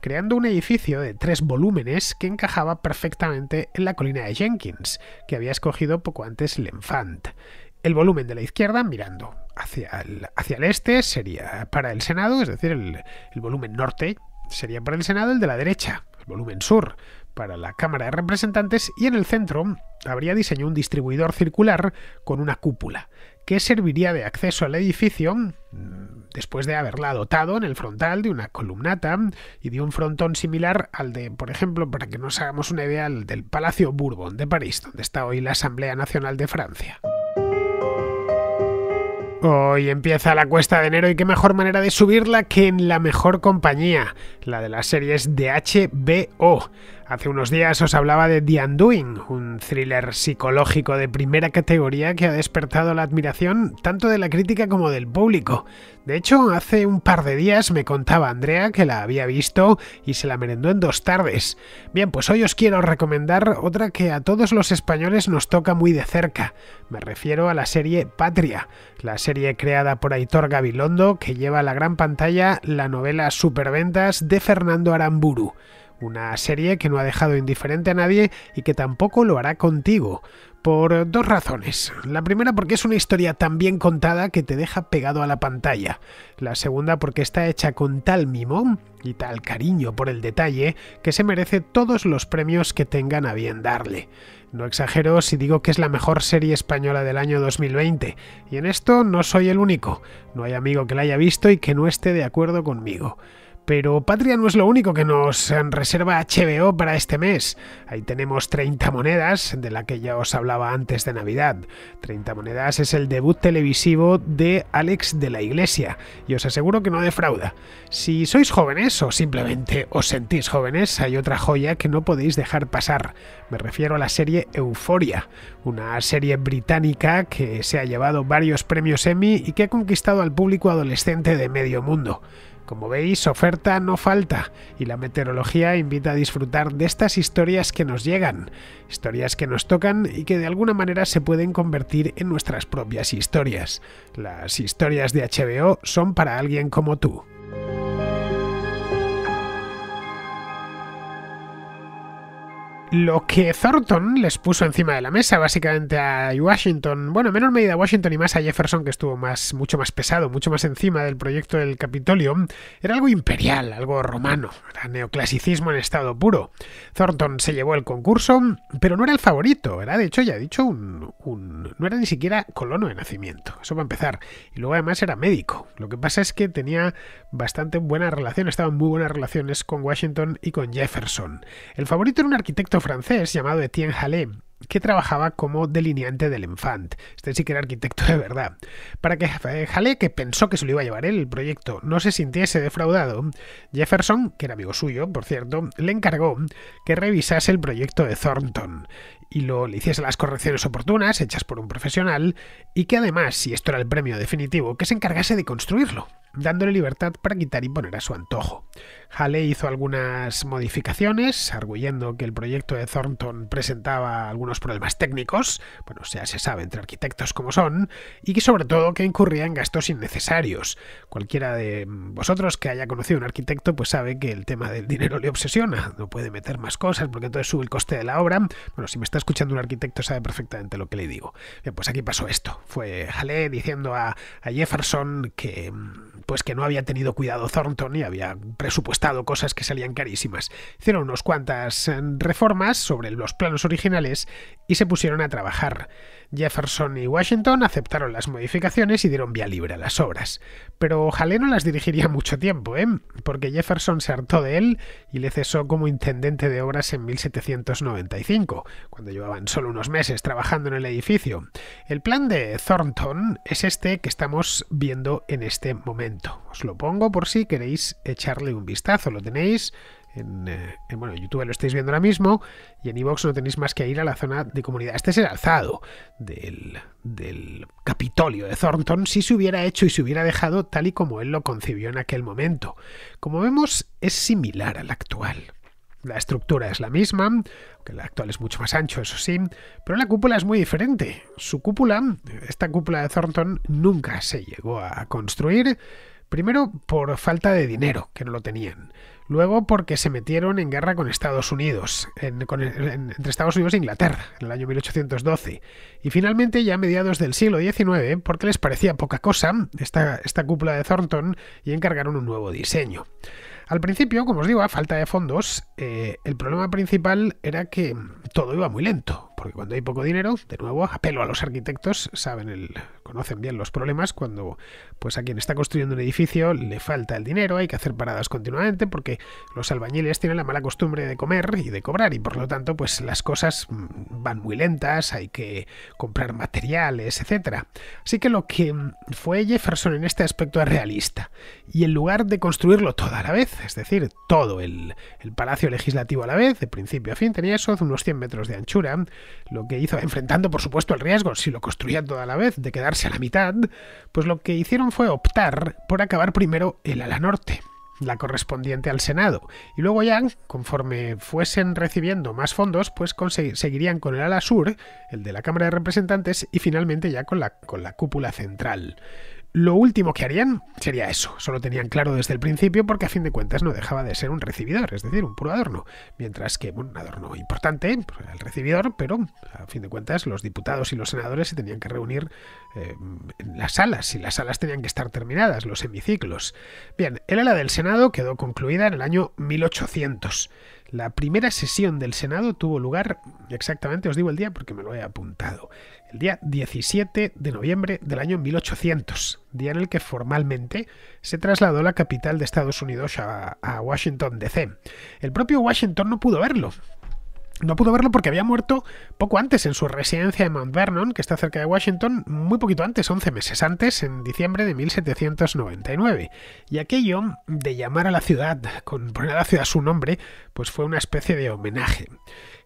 creando un edificio de tres volúmenes que encajaba perfectamente en la colina de Jenkins, que había escogido poco antes L'Enfant. El volumen de la izquierda mirando hacia el, hacia el este sería para el Senado, es decir, el volumen norte sería para el Senado el de la derecha, el volumen sur, para la Cámara de Representantes y en el centro habría diseñado un distribuidor circular con una cúpula, que serviría de acceso al edificio mm, después de haberla dotado en el frontal de una columnata y de un frontón similar al de, por ejemplo, para que nos hagamos una idea, del Palacio Bourbon de París, donde está hoy la Asamblea Nacional de Francia. Hoy empieza la cuesta de enero y qué mejor manera de subirla que en la mejor compañía, la de las series de HBO. Hace unos días os hablaba de The Undoing, un thriller psicológico de primera categoría que ha despertado la admiración tanto de la crítica como del público. De hecho, hace un par de días me contaba Andrea que la había visto y se la merendó en dos tardes. Bien, pues hoy os quiero recomendar otra que a todos los españoles nos toca muy de cerca. Me refiero a la serie Patria, la serie creada por Aitor Gabilondo que lleva a la gran pantalla la novela Superventas de Fernando Aramburu. Una serie que no ha dejado indiferente a nadie y que tampoco lo hará contigo. Por dos razones. La primera porque es una historia tan bien contada que te deja pegado a la pantalla. La segunda porque está hecha con tal mimón y tal cariño por el detalle que se merece todos los premios que tengan a bien darle. No exagero si digo que es la mejor serie española del año 2020, y en esto no soy el único. No hay amigo que la haya visto y que no esté de acuerdo conmigo. Pero Patria no es lo único que nos reserva HBO para este mes. Ahí tenemos 30 monedas, de la que ya os hablaba antes de Navidad. 30 monedas es el debut televisivo de Alex de la Iglesia, y os aseguro que no defrauda. Si sois jóvenes o simplemente os sentís jóvenes, hay otra joya que no podéis dejar pasar. Me refiero a la serie Euforia, una serie británica que se ha llevado varios premios Emmy y que ha conquistado al público adolescente de medio mundo. Como veis, oferta no falta y la meteorología invita a disfrutar de estas historias que nos llegan, historias que nos tocan y que de alguna manera se pueden convertir en nuestras propias historias. Las historias de HBO son para alguien como tú. lo que Thornton les puso encima de la mesa, básicamente a Washington, bueno, en menor medida a Washington y más a Jefferson, que estuvo más, mucho más pesado, mucho más encima del proyecto del Capitolio, era algo imperial, algo romano, era neoclasicismo en estado puro. Thornton se llevó el concurso, pero no era el favorito, era de hecho, ya he dicho, un, no era ni siquiera colono de nacimiento, eso va a empezar. Y luego además era médico. Lo que pasa es que tenía bastante buena relación, estaban muy buenas relaciones con Washington y con Jefferson. El favorito era un arquitecto francés llamado Etienne Hallé, que trabajaba como delineante del Enfant. Este sí que era arquitecto de verdad. Para que eh, Hallé, que pensó que se lo iba a llevar él el proyecto, no se sintiese defraudado, Jefferson, que era amigo suyo, por cierto, le encargó que revisase el proyecto de Thornton y lo, le hiciese las correcciones oportunas hechas por un profesional y que además, si esto era el premio definitivo, que se encargase de construirlo dándole libertad para quitar y poner a su antojo. Hale hizo algunas modificaciones, arguyendo que el proyecto de Thornton presentaba algunos problemas técnicos, bueno, ya se sabe entre arquitectos como son, y que sobre todo que incurría en gastos innecesarios. Cualquiera de vosotros que haya conocido a un arquitecto pues sabe que el tema del dinero le obsesiona, no puede meter más cosas porque entonces sube el coste de la obra. Bueno, si me está escuchando un arquitecto sabe perfectamente lo que le digo. Bien, pues aquí pasó esto. Fue Hale diciendo a Jefferson que pues que no había tenido cuidado Thornton y había presupuestado cosas que salían carísimas. Hicieron unos cuantas eh, reformas sobre los planos originales y se pusieron a trabajar. Jefferson y Washington aceptaron las modificaciones y dieron vía libre a las obras. Pero Jalé no las dirigiría (laughs) mucho tiempo, ¿eh? porque Jefferson se hartó de él y le cesó como intendente de obras en 1795, cuando llevaban solo unos meses trabajando en el edificio. El plan de Thornton es este que estamos viendo en este momento. Os lo pongo por si queréis echarle un vistazo, lo tenéis eh, en, bueno, YouTube lo estáis viendo ahora mismo y en Ivox no tenéis más que ir a la zona de comunidad. Este es el alzado del, del Capitolio de Thornton si se hubiera hecho y se hubiera dejado tal y como él lo concibió en aquel momento. Como vemos, es similar al actual. La estructura es la misma, aunque la actual es mucho más ancho, eso sí, pero la cúpula es muy diferente. Su cúpula, esta cúpula de Thornton, nunca se llegó a construir, primero por falta de dinero, que no lo tenían. Luego porque se metieron en guerra con Estados Unidos, entre Estados Unidos e Inglaterra, en el año 1812. Y finalmente ya a mediados del siglo XIX, porque les parecía poca cosa esta, cúpula de Thornton y encargaron un nuevo diseño. Al principio, como os digo, a falta de fondos, eh, el problema principal era que todo iba muy lento porque cuando hay poco dinero, de nuevo, apelo a los arquitectos, saben conocen bien los problemas cuando pues a quien está construyendo un edificio le falta el dinero, hay que hacer paradas continuamente porque los albañiles tienen la mala costumbre de comer y de cobrar y por lo tanto pues las cosas mm, van muy lentas, hay que comprar materiales, etcétera. Así que lo que mm, fue Jefferson en este aspecto es realista y en lugar de construirlo todo a la vez, es decir, todo el, el palacio legislativo a la vez, de principio a fin, tenía eso, unos 100 metros de anchura, lo que hizo, enfrentando por supuesto el riesgo, si lo construían toda la vez, de quedarse a la mitad, pues lo que hicieron fue optar por acabar primero el ala norte la correspondiente al Senado, y luego ya, conforme fuesen recibiendo más fondos, pues seguirían con el ala sur, el de la Cámara de Representantes, y finalmente ya con la, con la cúpula central. Lo último que harían sería eso, solo tenían claro desde el principio porque a fin de cuentas no dejaba de ser un recibidor, es decir, un puro adorno, mientras que un adorno importante, pues, el recibidor, pero a fin de cuentas los diputados y los senadores se tenían que reunir eh, en las salas y las salas tenían que estar terminadas, los hemiciclos. Bien, el ala del Senado quedó concluida en el año 1800. La primera sesión del Senado tuvo lugar, exactamente os digo el día porque me lo he apuntado, el día 17 de noviembre del año 1800, día en el que formalmente se trasladó la capital de Estados Unidos a, a Washington, D.C. El propio Washington no pudo verlo, no pudo verlo porque había muerto poco antes en su residencia de Mount Vernon, que está cerca de Washington, muy poquito antes, 11 meses antes, en diciembre de 1799. Y aquello de llamar a la ciudad, con poner a la ciudad su nombre, pues fue una especie de homenaje.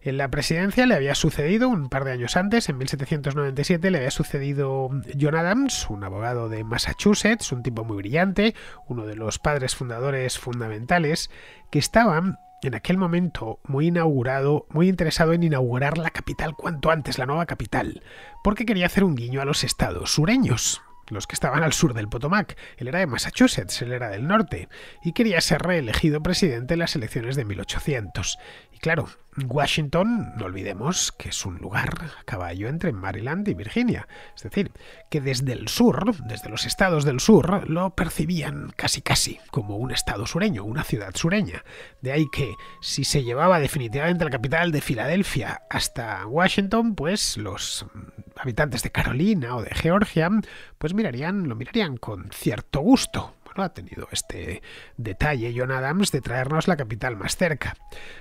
En la presidencia le había sucedido, un par de años antes, en 1797, le había sucedido John Adams, un abogado de Massachusetts, un tipo muy brillante, uno de los padres fundadores fundamentales, que estaban en aquel momento muy inaugurado, muy interesado en inaugurar la capital cuanto antes, la nueva capital, porque quería hacer un guiño a los estados sureños, los que estaban al sur del Potomac. Él era de Massachusetts, él era del norte, y quería ser reelegido presidente en las elecciones de 1800. Y claro, Washington, no olvidemos que es un lugar a caballo entre Maryland y Virginia, es decir, que desde el sur, desde los estados del sur, lo percibían casi casi como un estado sureño, una ciudad sureña. De ahí que si se llevaba definitivamente la capital de Filadelfia hasta Washington, pues los habitantes de Carolina o de Georgia, pues mirarían, lo mirarían con cierto gusto, ha tenido este detalle John Adams de traernos la capital más cerca.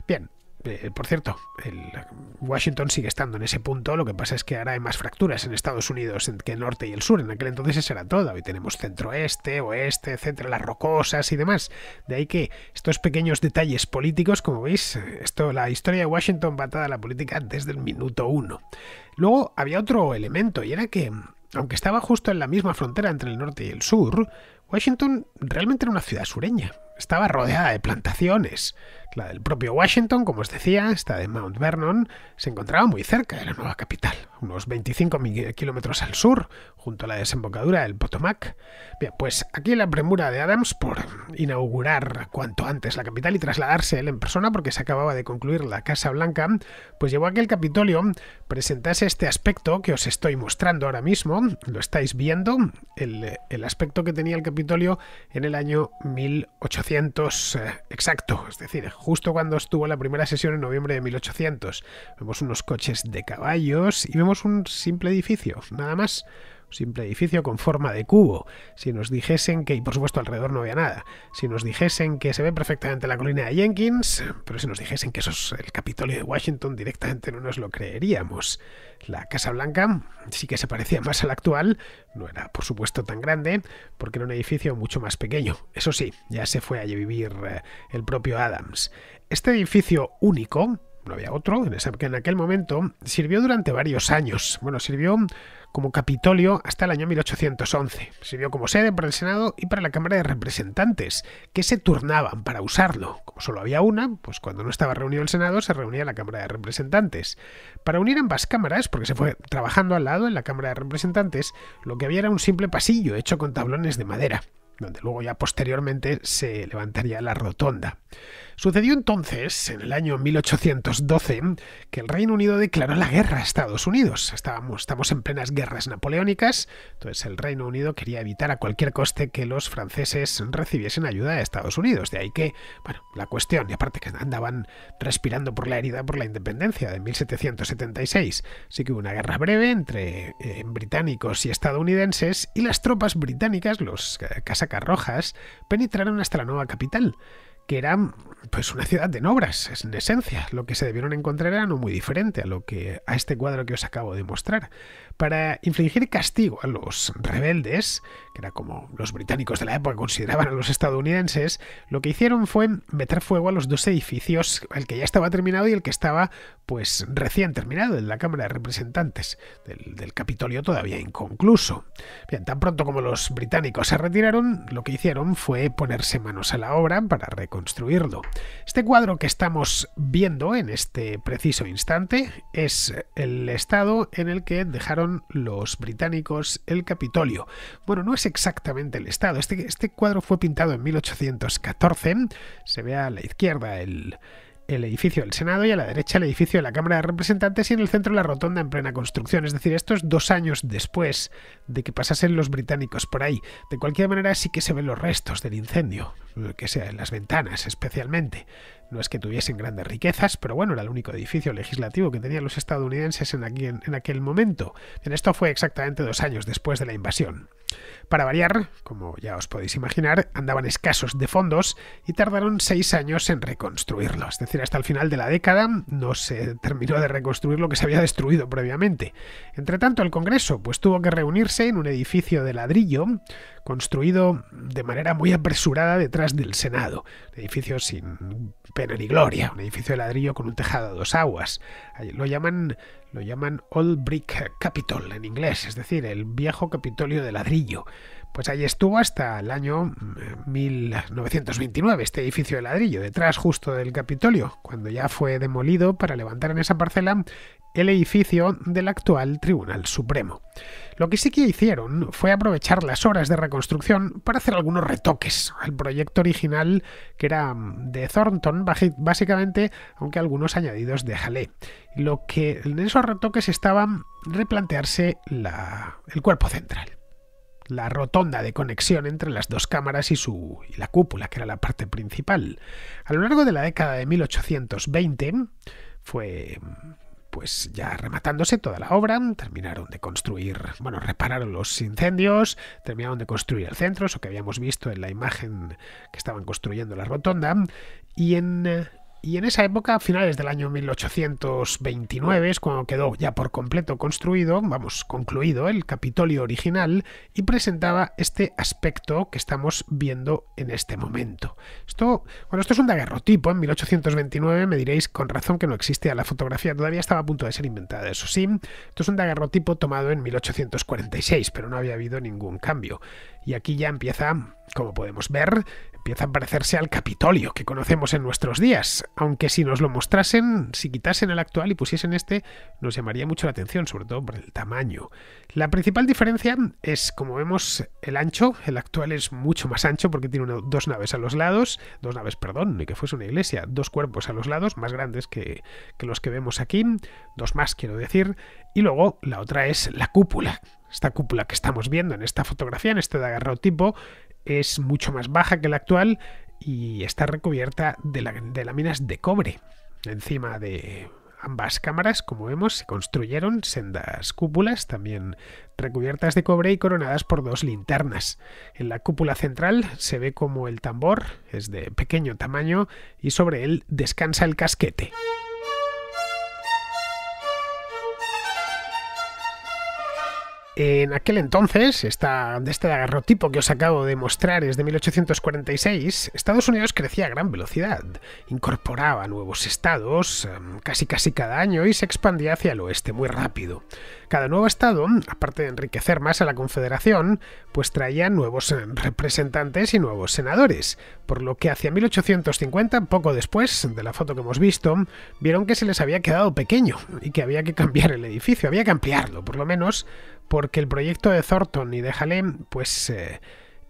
Bien, eh, por cierto, Washington sigue estando en ese punto, lo que pasa es que ahora hay más fracturas en Estados Unidos que el norte y el sur, en aquel entonces era todo hoy tenemos centro-este, oeste, etcétera, las rocosas y demás. De ahí que estos pequeños detalles políticos, como veis, eh, esto, la historia de Washington va atada la política desde el minuto uno. Luego había otro elemento y era que, aunque estaba justo en la misma frontera entre el norte y el sur, Washington realmente era una ciudad sureña, estaba rodeada de plantaciones. La del propio Washington, como os decía, esta de Mount Vernon, se encontraba muy cerca de la nueva capital, unos 25 kilómetros al sur, junto a la desembocadura del Potomac. Bien, pues aquí la premura de Adams por inaugurar cuanto antes la capital y trasladarse él en persona, porque se acababa de concluir la Casa Blanca, pues llevó a que el Capitolio presentase este aspecto que os estoy mostrando ahora mismo, lo estáis viendo, el, aspecto que tenía el Capitolio en el año 1800 eh, exacto, es decir, justo cuando estuvo la primera sesión en noviembre de 1800. Vemos unos coches de caballos y vemos un simple edificio, nada más, simple edificio con forma de cubo. Si nos dijesen que, y por supuesto alrededor no había nada, si nos dijesen que se ve perfectamente la colina de Jenkins, pero si nos dijesen que eso es el Capitolio de Washington, directamente no nos lo creeríamos. La Casa Blanca sí que se parecía más a la actual, no era por supuesto tan grande, porque era un edificio mucho más pequeño. Eso sí, ya se fue a vivir eh, el propio Adams. Este edificio único, no había otro, en, que en aquel momento sirvió durante varios años. Bueno, sirvió como Capitolio hasta el año 1811. Sirvió como sede para el Senado y para la Cámara de Representantes, que se turnaban para usarlo. Como solo había una, pues cuando no estaba reunido el Senado se reunía la Cámara de Representantes. Para unir ambas cámaras, porque se fue trabajando al lado en la Cámara de Representantes, lo que había era un simple pasillo hecho con tablones de madera, donde luego ya posteriormente se levantaría la rotonda. Sucedió entonces, en el año 1812, que el Reino Unido declaró la guerra a Estados Unidos. Estábamos, estamos en plenas guerras napoleónicas, entonces el Reino Unido quería evitar a cualquier coste que los franceses recibiesen ayuda de Estados Unidos. De ahí que, bueno, la cuestión, y aparte que andaban respirando por la herida por la independencia de 1776. Así que hubo una guerra breve entre eh, británicos y estadounidenses, y las tropas británicas, los eh, casacas rojas, penetraron hasta la nueva capital que eran pues una ciudad de obras, en esencia. Lo que se debieron encontrar era no muy diferente a lo que a este cuadro que os acabo de mostrar. Para infligir castigo a los rebeldes, que era como los británicos de la época consideraban a los estadounidenses, lo que hicieron fue meter fuego a los dos edificios, el que ya estaba terminado y el que estaba pues recién terminado, en la Cámara de Representantes del, Capitolio todavía inconcluso. Bien, tan pronto como los británicos se retiraron, lo que hicieron fue ponerse manos a la obra para construirlo. Este cuadro que estamos viendo en este preciso instante es el estado en el que dejaron los británicos el Capitolio. Bueno, no es exactamente el estado. Este, este cuadro fue pintado en 1814. Se ve a la izquierda el, el edificio del Senado y a la derecha el edificio de la Cámara de Representantes y en el centro la rotonda en plena construcción. Es decir, esto es dos años después de que pasasen los británicos por ahí. De cualquier manera sí que se ven los restos del incendio, que sea en las ventanas especialmente. No es que tuviesen grandes riquezas, pero bueno, era el único edificio legislativo que tenían los estadounidenses en aquel, en aquel momento. En esto fue exactamente dos años después de la invasión. Para variar, como ya os podéis imaginar, andaban escasos de fondos y tardaron seis años en reconstruirlos. Es decir, hasta el final de la década no se terminó de reconstruir lo que se había destruido previamente. Entre tanto, el Congreso pues, tuvo que reunirse en un edificio de ladrillo construido de manera muy apresurada detrás del Senado. edificio sin pena ni gloria, un edificio de ladrillo con un tejado a dos aguas. Lo llaman lo llaman Old Brick Capitol en inglés, es decir, el viejo Capitolio de ladrillo. Pues ahí estuvo hasta el año 1929, mm, este edificio de ladrillo, detrás justo del Capitolio, cuando ya fue demolido para levantar en esa parcela el edificio del actual Tribunal Supremo. Lo que sí que hicieron fue aprovechar las horas de reconstrucción para hacer algunos retoques al proyecto original que era mm, de Thornton, básicamente, aunque algunos añadidos de Y Lo que en esos retoques estaban replantearse la, el cuerpo central la rotonda de conexión entre las dos cámaras y, su, y la cúpula, que era la parte principal. A lo largo de la década de 1820 fue mm, pues ya rematándose toda la obra, terminaron de construir, bueno, repararon los incendios, terminaron de construir el centro, eso que habíamos visto en la imagen que estaban construyendo la rotonda, y en eh, y en esa época, a finales del año 1829, es cuando quedó ya por completo construido, vamos, concluido el Capitolio original y presentaba este aspecto que estamos viendo en este momento. Esto, bueno, esto es un daguerrotipo. En 1829 me diréis con razón que no existía la fotografía, todavía estaba a punto de ser inventada, eso sí. Esto es un daguerrotipo tomado en 1846, pero no había habido ningún cambio. Y aquí ya empieza, como podemos ver, empieza a parecerse al Capitolio que conocemos en nuestros días, aunque si nos lo mostrasen, si quitasen el actual y pusiesen este, nos llamaría mucho la atención, sobre todo por el tamaño. La principal diferencia es, como vemos, el ancho, el actual es mucho más ancho porque tiene dos naves a los lados, dos naves, perdón, ni que fuese una iglesia, dos cuerpos a los lados, más grandes que, los que vemos aquí, dos más quiero decir, y luego la otra es la cúpula, esta cúpula que estamos viendo en esta fotografía, en este daguerrotipo, es mucho más baja que la actual y está recubierta de, láminas de cobre. Encima de ambas cámaras, como vemos, se construyeron sendas cúpulas, también recubiertas de cobre y coronadas por dos linternas. En la cúpula central se ve como el tambor es de pequeño tamaño y sobre él descansa el casquete. En aquel entonces, de este agarrotipo que os acabo de mostrar es de 1846, Estados Unidos crecía a gran velocidad, incorporaba nuevos estados em, casi casi cada año y se expandía hacia el oeste muy rápido. Cada nuevo estado, aparte de enriquecer más a la Confederación, pues traía nuevos em, representantes y nuevos senadores, por lo que hacia 1850, poco después de la foto que hemos visto, vieron que se les había quedado pequeño y que había que cambiar el edificio, había que ampliarlo, por lo menos porque el proyecto de Thornton y de Halem, pues... Eh,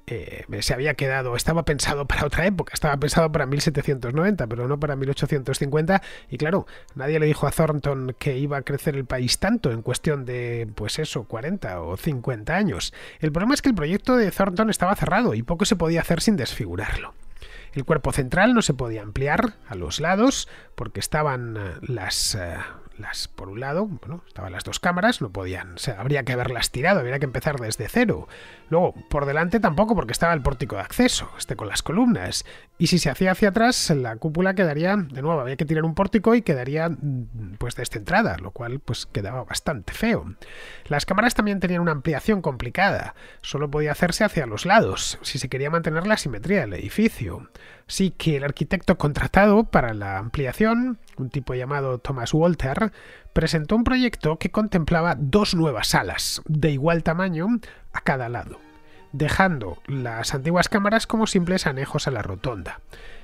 eh, se había quedado, estaba pensado para otra época, estaba pensado para 1790, pero no para 1850, y claro, nadie le dijo a Thornton que iba a crecer el país tanto en cuestión de, pues eso, 40 o 50 años. El problema es que el proyecto de Thornton estaba cerrado y poco se podía hacer sin desfigurarlo. El cuerpo central no se podía ampliar a los lados porque estaban eh, las las por un lado, bueno, estaban las dos cámaras, no podían, o sea, habría que haberlas tirado, habría que empezar desde cero. Luego, por delante tampoco, porque estaba el pórtico de acceso, este con las columnas. Y si se hacía hacia atrás, la cúpula quedaría, de nuevo, había que tirar un pórtico y quedaría mm, pues descentrada, lo cual pues quedaba bastante feo. Las cámaras también tenían una ampliación complicada, solo podía hacerse hacia los lados, si se quería mantener la simetría del edificio sí que el arquitecto contratado para la ampliación, un tipo llamado Thomas Walter, presentó un proyecto que contemplaba dos nuevas salas, de igual tamaño a cada lado, dejando las antiguas cámaras como simples anejos a la rotonda.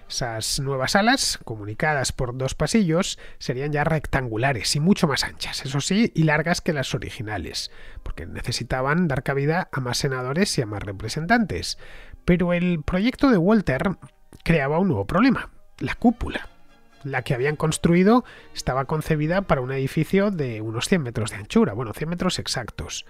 Esas nuevas salas, comunicadas por dos pasillos, serían ya rectangulares y mucho más anchas, eso sí, y largas que las originales, porque necesitaban dar cabida a más senadores y a más representantes. Pero el proyecto de Walter creaba un nuevo problema, la cúpula. La que habían construido estaba concebida para un edificio de unos 100 metros de anchura, bueno, 100 metros exactos.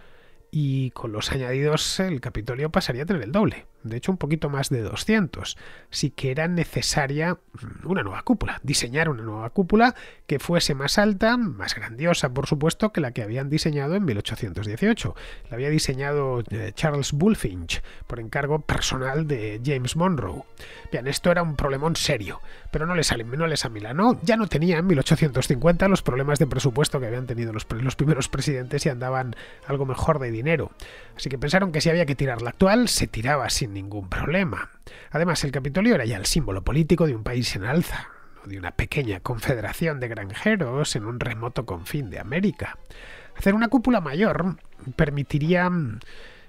Y con los añadidos el Capitolio pasaría a tener el doble de hecho un poquito más de 200, sí que era necesaria mm, una nueva cúpula, diseñar una nueva cúpula que fuese más alta, más grandiosa, por supuesto, que la que habían diseñado en 1818. La había diseñado eh, Charles Bullfinch por encargo personal de James Monroe. Bien, esto era un problemón serio, pero no les, no les Milano Ya no tenía en 1850 los problemas de presupuesto que habían tenido los, los primeros presidentes y andaban algo mejor de dinero. Así que pensaron que si había que tirar la actual, se tiraba sin ningún problema. Además, el Capitolio era ya el símbolo político de un país en alza, de una pequeña confederación de granjeros en un remoto confín de América. Hacer una cúpula mayor permitiría mm,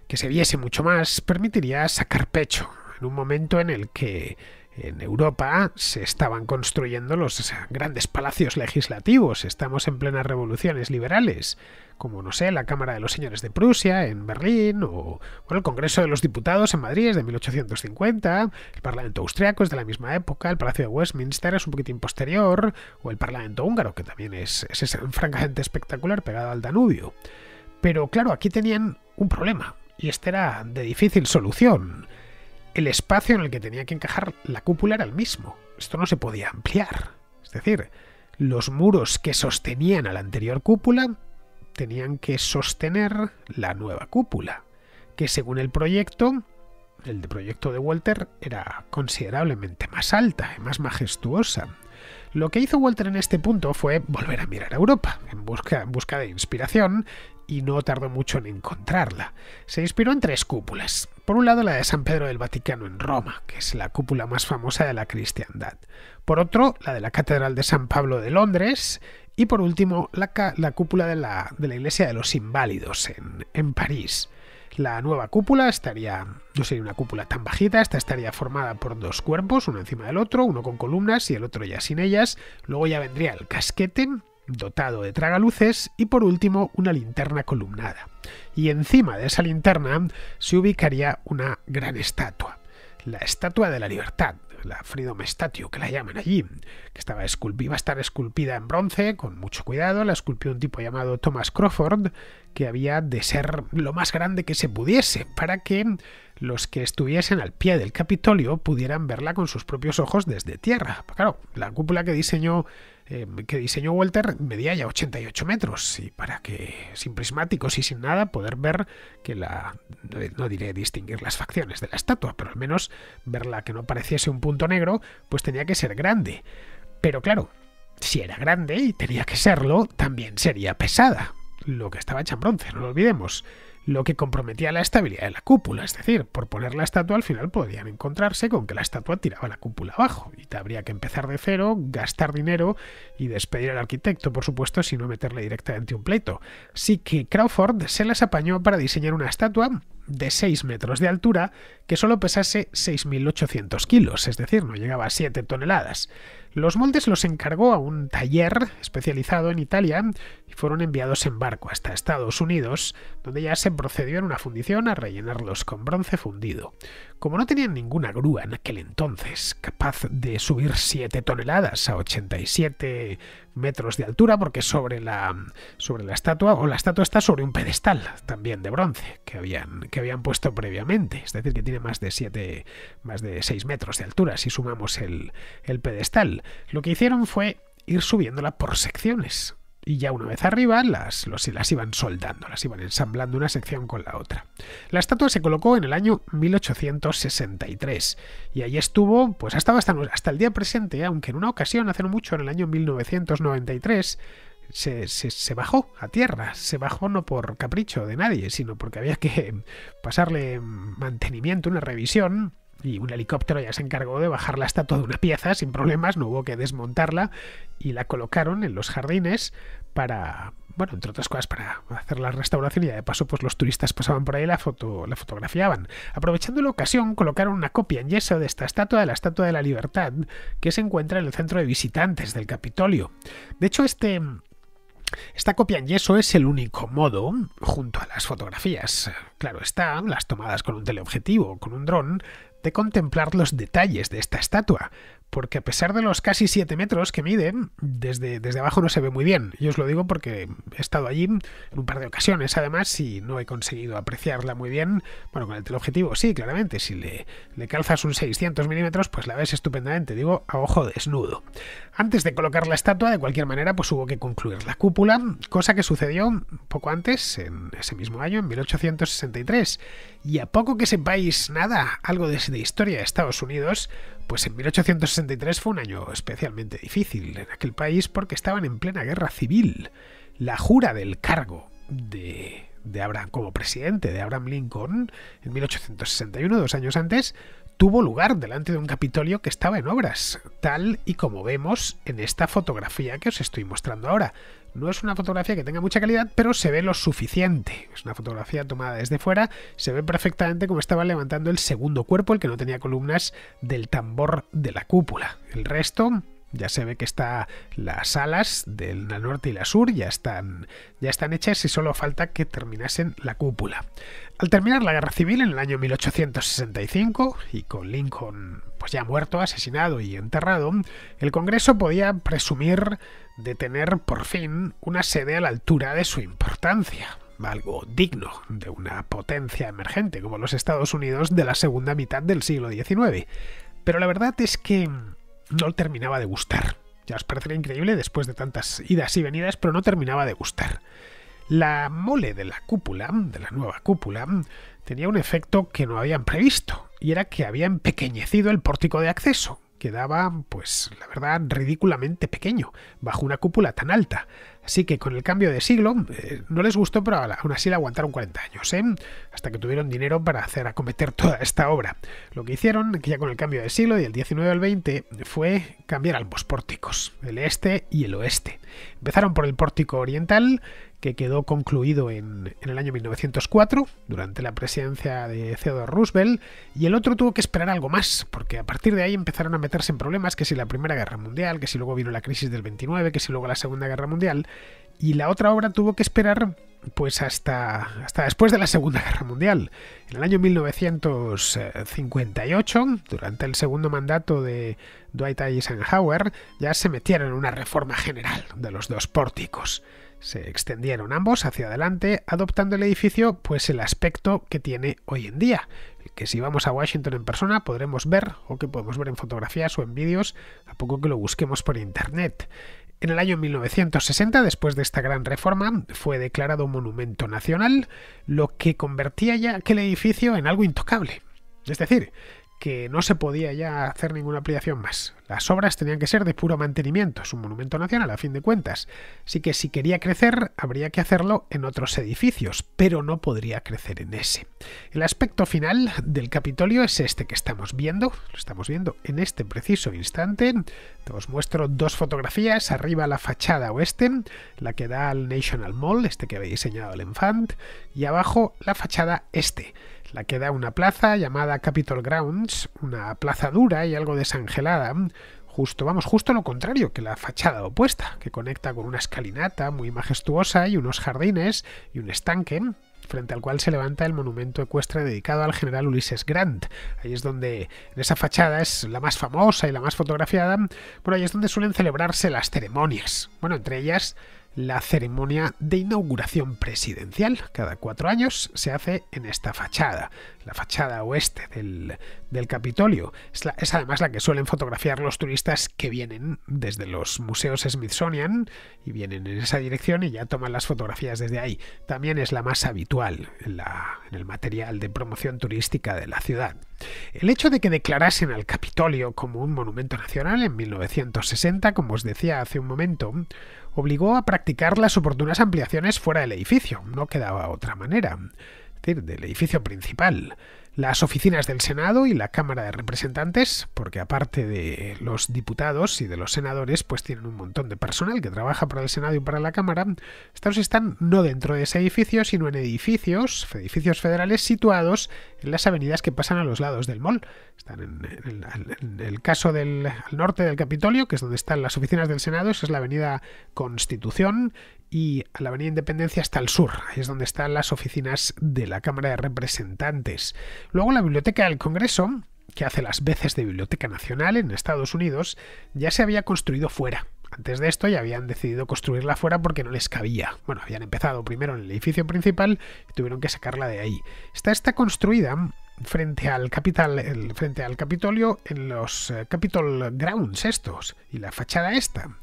que se viese mucho más, permitiría sacar pecho en un momento en el que en Europa se estaban construyendo los grandes palacios legislativos, estamos en plenas revoluciones liberales como no sé, la Cámara de los Señores de Prusia en Berlín, o el Congreso de los Diputados en Madrid es de 1850, el Parlamento austriaco es de la misma época, el Palacio de Westminster es un poquitín posterior, o el Parlamento húngaro, que también es, es (laughs) francamente espectacular, pegado al Danubio. Pero claro, aquí tenían un problema, y este era de difícil solución. El espacio en el que tenía que encajar la cúpula era el mismo. Esto no se podía ampliar. Es decir, los muros que sostenían a la anterior cúpula tenían que sostener la nueva cúpula, que según el proyecto, el de proyecto de Walter era considerablemente más alta y más majestuosa. Lo que hizo Walter en este punto fue volver a mirar a Europa, en busca, en busca de inspiración, y no tardó mucho en encontrarla. Se inspiró en tres cúpulas. Por un lado, la de San Pedro del Vaticano en Roma, que es la cúpula más famosa de la cristiandad. Por otro, la de la Catedral de San Pablo de Londres, y por último, la, cúpula de la, Iglesia de los Inválidos en, París. La nueva cúpula estaría, no sería una cúpula tan bajita, esta estaría formada por dos cuerpos, uno encima del otro, uno con columnas y el otro ya sin ellas. Luego ya vendría el casquete, dotado de tragaluces, y por último una linterna columnada. Y encima de esa linterna se ubicaría una gran estatua, la Estatua de la Libertad, la Freedom Statue, que la llaman allí, que estaba iba a estar esculpida en bronce, con mucho cuidado, la esculpió un tipo llamado Thomas Crawford, que había de ser lo más grande que se pudiese, para que los que estuviesen al pie del Capitolio pudieran verla con sus propios ojos desde tierra. Claro, la cúpula que diseñó eh, que diseñó Walter medía ya 88 metros y para que sin prismáticos y sin nada poder ver que la no diré distinguir las facciones de la estatua pero al menos verla que no pareciese un punto negro pues tenía que ser grande pero claro si era grande y tenía que serlo también sería pesada lo que estaba hecha en bronce no lo olvidemos lo que comprometía la estabilidad de la cúpula, es decir, por poner la estatua al final podrían encontrarse con que la estatua tiraba la cúpula abajo y te habría que empezar de cero, gastar dinero y despedir al arquitecto, por supuesto, si no meterle directamente un pleito. Así que Crawford se las apañó para diseñar una estatua de 6 metros de altura que solo pesase 6.800 kilos, es decir, no llegaba a 7 toneladas. Los moldes los encargó a un taller especializado en Italia y fueron enviados en barco hasta Estados Unidos, donde ya se procedió en una fundición a rellenarlos con bronce fundido. Como no tenían ninguna grúa en aquel entonces capaz de subir 7 toneladas a 87 metros de altura porque sobre la, sobre la estatua, o la estatua está sobre un pedestal también de bronce que habían, que habían puesto previamente, es decir, que tiene más de siete más de 6 metros de altura si sumamos el, el pedestal. Lo que hicieron fue ir subiéndola por secciones, y ya una vez arriba las, los, las iban soldando, las iban ensamblando una sección con la otra. La estatua se colocó en el año 1863 y ahí estuvo pues hasta, hasta, hasta el día presente, aunque en una ocasión, hace no mucho, en el año 1993, se, se, bajó a tierra, se bajó no por capricho de nadie, sino porque había que em, pasarle mantenimiento, una revisión y un helicóptero ya se encargó de bajar la estatua de una pieza sin problemas, no hubo que desmontarla y la colocaron en los jardines para, bueno, entre otras cosas para hacer la restauración y de paso pues los turistas pasaban por ahí y la foto la fotografiaban. Aprovechando la ocasión colocaron una copia en yeso de esta estatua de la Estatua de la Libertad que se encuentra en el centro de visitantes del Capitolio. De hecho este esta copia en yeso es el único modo, junto a las fotografías, claro están las tomadas con un teleobjetivo o con un dron, de contemplar los detalles de esta estatua, porque a pesar de los casi 7 metros que mide, desde, desde abajo no se ve muy bien. Yo os lo digo porque he estado allí en un par de ocasiones, además, y no he conseguido apreciarla muy bien. Bueno, con el teleobjetivo sí, claramente, si le, le calzas un 600 milímetros, pues la ves estupendamente, digo, a ojo desnudo. Antes de colocar la estatua, de cualquier manera, pues hubo que concluir la cúpula, cosa que sucedió poco antes, en ese mismo año, en 1863. Y a poco que sepáis nada, algo de, historia de Estados Unidos, pues en 1863 fue un año especialmente difícil en aquel país porque estaban en plena guerra civil. La jura del cargo de de Abraham como presidente de Abraham Lincoln en 1861, dos años antes, tuvo lugar delante de un Capitolio que estaba en obras, tal y como vemos en esta fotografía que os estoy mostrando ahora. No es una fotografía que tenga mucha calidad, pero se ve lo suficiente. Es una fotografía tomada desde fuera, se ve perfectamente cómo estaba levantando el segundo cuerpo, el que no tenía columnas del tambor de la cúpula. El resto, ya se ve que está las alas del norte y la sur ya están, ya están hechas y solo falta que terminasen la cúpula. Al terminar la guerra civil en el año 1865 y con Lincoln pues ya muerto, asesinado y enterrado, el Congreso podía presumir de tener por fin una sede a la altura de su importancia algo digno de una potencia emergente como los Estados Unidos de la segunda mitad del siglo XIX. Pero la verdad es que no terminaba de gustar. Ya os parecería increíble después de tantas idas y venidas, pero no terminaba de gustar. La mole de la cúpula, de la nueva cúpula, tenía un efecto que no habían previsto, y era que había empequeñecido el pórtico de acceso. Quedaba, pues, la verdad, ridículamente pequeño, bajo una cúpula tan alta. Así que con el cambio de siglo eh, no les gustó, pero aún así la aguantaron 40 años, ¿eh? hasta que tuvieron dinero para hacer acometer toda esta obra. Lo que hicieron, que ya con el cambio de siglo, y el 19 al 20, fue cambiar ambos pórticos, el este y el oeste. Empezaron por el pórtico oriental que quedó concluido en, el año 1904, durante la presidencia de Theodore Roosevelt, y el otro tuvo que esperar algo más, porque a partir de ahí empezaron a meterse en problemas, que si la Primera Guerra Mundial, que si luego vino la crisis del 29, que si luego la Segunda Guerra Mundial, y la otra obra tuvo que esperar pues hasta, hasta después de la Segunda Guerra Mundial. En el año 1958, durante el segundo mandato de Dwight Eisenhower, ya se metieron en una reforma general de los dos pórticos. Se extendieron ambos hacia adelante, adoptando el edificio pues el aspecto que tiene hoy en día, que si vamos a Washington en persona podremos ver o que podemos ver en fotografías o en vídeos, a poco que lo busquemos por internet. En el año 1960, después de esta gran reforma, fue declarado monumento nacional, lo que convertía ya aquel edificio en algo intocable. Es decir, que no se podía ya hacer ninguna ampliación más. Las obras tenían que ser de puro mantenimiento, es un monumento nacional a fin de cuentas. Así que si quería crecer, habría que hacerlo en otros edificios, pero no podría crecer en ese. El aspecto final del Capitolio es este que estamos viendo, lo estamos viendo en este preciso instante. os muestro dos fotografías, arriba la fachada oeste, la que da al National Mall, este que había diseñado el Enfant, y abajo la fachada este la que da una plaza llamada Capitol Grounds, una plaza dura y algo desangelada, justo, vamos, justo lo contrario que la fachada opuesta, que conecta con una escalinata muy majestuosa y unos jardines y un estanque, frente al cual se levanta el monumento ecuestre dedicado al general Ulises Grant. Ahí es donde, en esa fachada es la más famosa y la más fotografiada, bueno, ahí es donde suelen celebrarse las ceremonias. Bueno, entre ellas la ceremonia de inauguración presidencial cada cuatro años se hace en esta fachada, la fachada oeste del, Capitolio. Es, además la que suelen fotografiar los turistas que vienen desde los museos Smithsonian y vienen en esa dirección y ya toman las fotografías desde ahí. También es la más habitual en, en el material de promoción turística de la ciudad. El hecho de que declarasen al Capitolio como un monumento nacional en 1960, como os decía hace un momento, obligó a practicar las oportunas ampliaciones fuera del edificio, no quedaba otra manera, es decir, del edificio principal las oficinas del Senado y la Cámara de Representantes, porque aparte de los diputados y de los senadores, pues tienen un montón de personal que trabaja para el Senado y para la Cámara, estos están no dentro de ese edificio, sino en edificios, edificios federales situados en las avenidas que pasan a los lados del mall. Están en, el caso del norte del Capitolio, que es donde están las oficinas del Senado, esa es la avenida Constitución, y a la Avenida Independencia hasta el sur. Ahí es donde están las oficinas de la Cámara de Representantes. Luego la Biblioteca del Congreso, que hace las veces de Biblioteca Nacional en Estados Unidos, ya se había construido fuera. Antes de esto ya habían decidido construirla fuera porque no les cabía. Bueno, habían empezado primero en el edificio principal y tuvieron que sacarla de ahí. Esta está construida frente al capital, frente al Capitolio en los eh, Capitol Grounds estos y la fachada esta.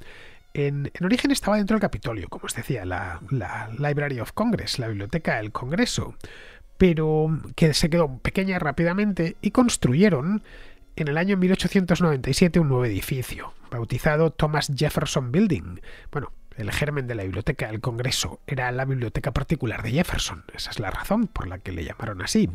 En, origen estaba dentro del Capitolio, como os decía, la, la Library of Congress, la biblioteca del Congreso, pero que se quedó pequeña rápidamente y construyeron en el año 1897 un nuevo edificio, bautizado Thomas Jefferson Building. Bueno, el germen de la biblioteca del Congreso era la biblioteca particular de Jefferson, esa es la razón por la que le llamaron así.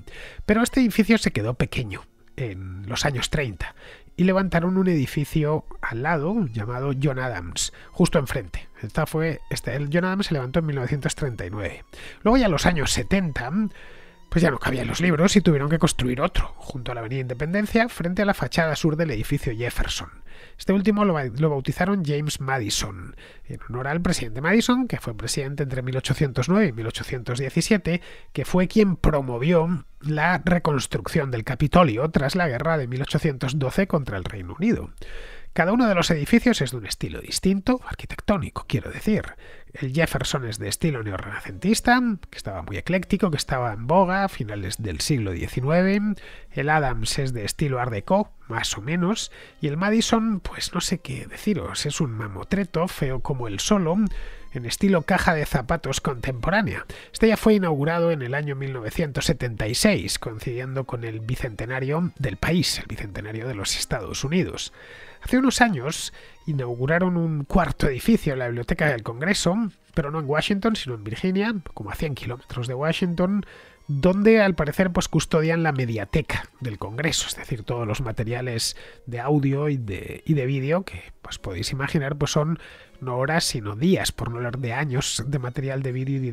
Pero este edificio se quedó pequeño en los años 30 y levantaron un edificio al lado llamado John Adams, justo enfrente. Esta fue, este, el John Adams se levantó en 1939. Luego ya en los años 70 pues ya no cabían los libros y tuvieron que construir otro, junto a la Avenida Independencia, frente a la fachada sur del edificio Jefferson. Este último lo bautizaron James Madison, en honor al presidente Madison, que fue presidente entre 1809 y 1817, que fue quien promovió la reconstrucción del Capitolio tras la guerra de 1812 contra el Reino Unido. Cada uno de los edificios es de un estilo distinto, arquitectónico, quiero decir. El Jefferson es de estilo neorrenacentista, que estaba muy ecléctico, que estaba en boga a finales del siglo XIX. El Adams es de estilo Art Deco, más o menos. Y el Madison, pues no sé qué deciros, es un mamotreto, feo como el solo, en estilo caja de zapatos contemporánea. Este ya fue inaugurado en el año 1976, coincidiendo con el bicentenario del país, el bicentenario de los Estados Unidos. Hace unos años inauguraron un cuarto edificio en la Biblioteca del Congreso, pero no en Washington, sino en Virginia, como a 100 kilómetros de Washington, donde al parecer pues custodian la mediateca del Congreso, es decir, todos los materiales de audio y de, vídeo que pues podéis imaginar pues son no horas, sino días, por no hablar de años, de material de vídeo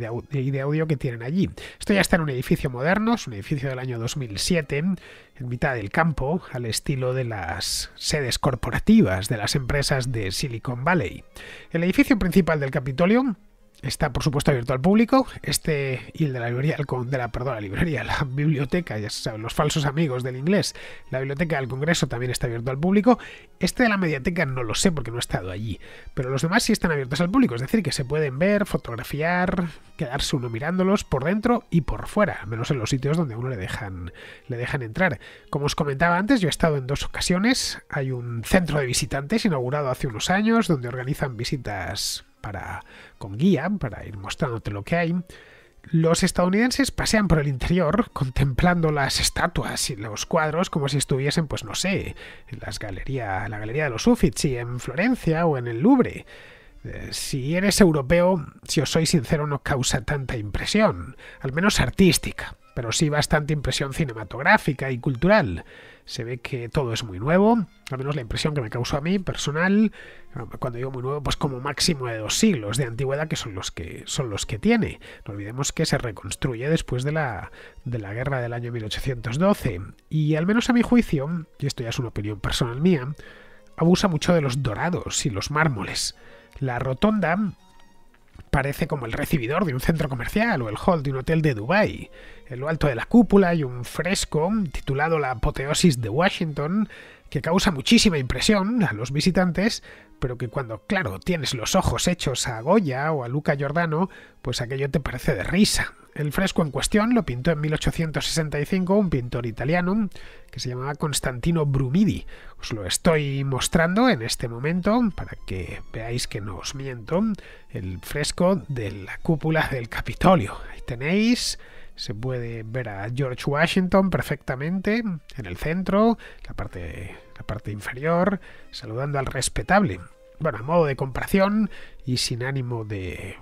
y de audio que tienen allí. Esto ya está en un edificio moderno, es un edificio del año 2007, en mitad del campo, al estilo de las sedes corporativas de las empresas de Silicon Valley. El edificio principal del Capitolio Está, por supuesto, abierto al público. Este y el de la librería, el, de la, perdón, la librería, la (laughs) biblioteca, ya saben, los falsos amigos del inglés. La biblioteca del Congreso también está abierto al público. Este de la mediateca no lo sé porque no he estado allí. Pero los demás sí están abiertos al público, es decir, que se pueden ver, fotografiar, quedarse uno mirándolos por dentro y por fuera, Al menos en los sitios donde uno le dejan, le dejan entrar. Como os comentaba antes, yo he estado en dos ocasiones. Hay un centro de visitantes inaugurado hace unos años donde organizan visitas para, con guía para ir mostrándote lo que hay. Los estadounidenses pasean por el interior contemplando las estatuas y los cuadros como si estuviesen, pues no sé, en las la galería de los Uffizi en Florencia o en el Louvre. Eh, si eres europeo, si os soy sincero, no causa tanta impresión, al menos artística pero sí bastante impresión cinematográfica y cultural. Se ve que todo es muy nuevo, al menos la impresión que me causó a mí personal, ah, cuando digo muy nuevo, pues como máximo de dos siglos de antigüedad que son los que son los que tiene. No olvidemos que se reconstruye después de la de la guerra del año 1812 y al menos a mi juicio, y esto ya es una opinión personal mía, abusa mucho de los dorados y los mármoles. La rotonda parece como el recibidor de un centro comercial o el hall de un hotel de Dubái. En lo alto de la cúpula hay un fresco titulado La apoteosis de Washington, que causa muchísima impresión a los visitantes pero que cuando, claro, tienes los ojos hechos a Goya o a Luca Giordano, pues aquello te parece de risa. El fresco en cuestión lo pintó en 1865 un pintor italiano que se llamaba Constantino Brumidi. Os lo estoy mostrando en este momento para que veáis que no os miento. El fresco de la cúpula del Capitolio. Ahí tenéis se puede ver a George Washington perfectamente en el centro, la parte la parte inferior, saludando al respetable. Bueno, a modo de comparación y sin ánimo de,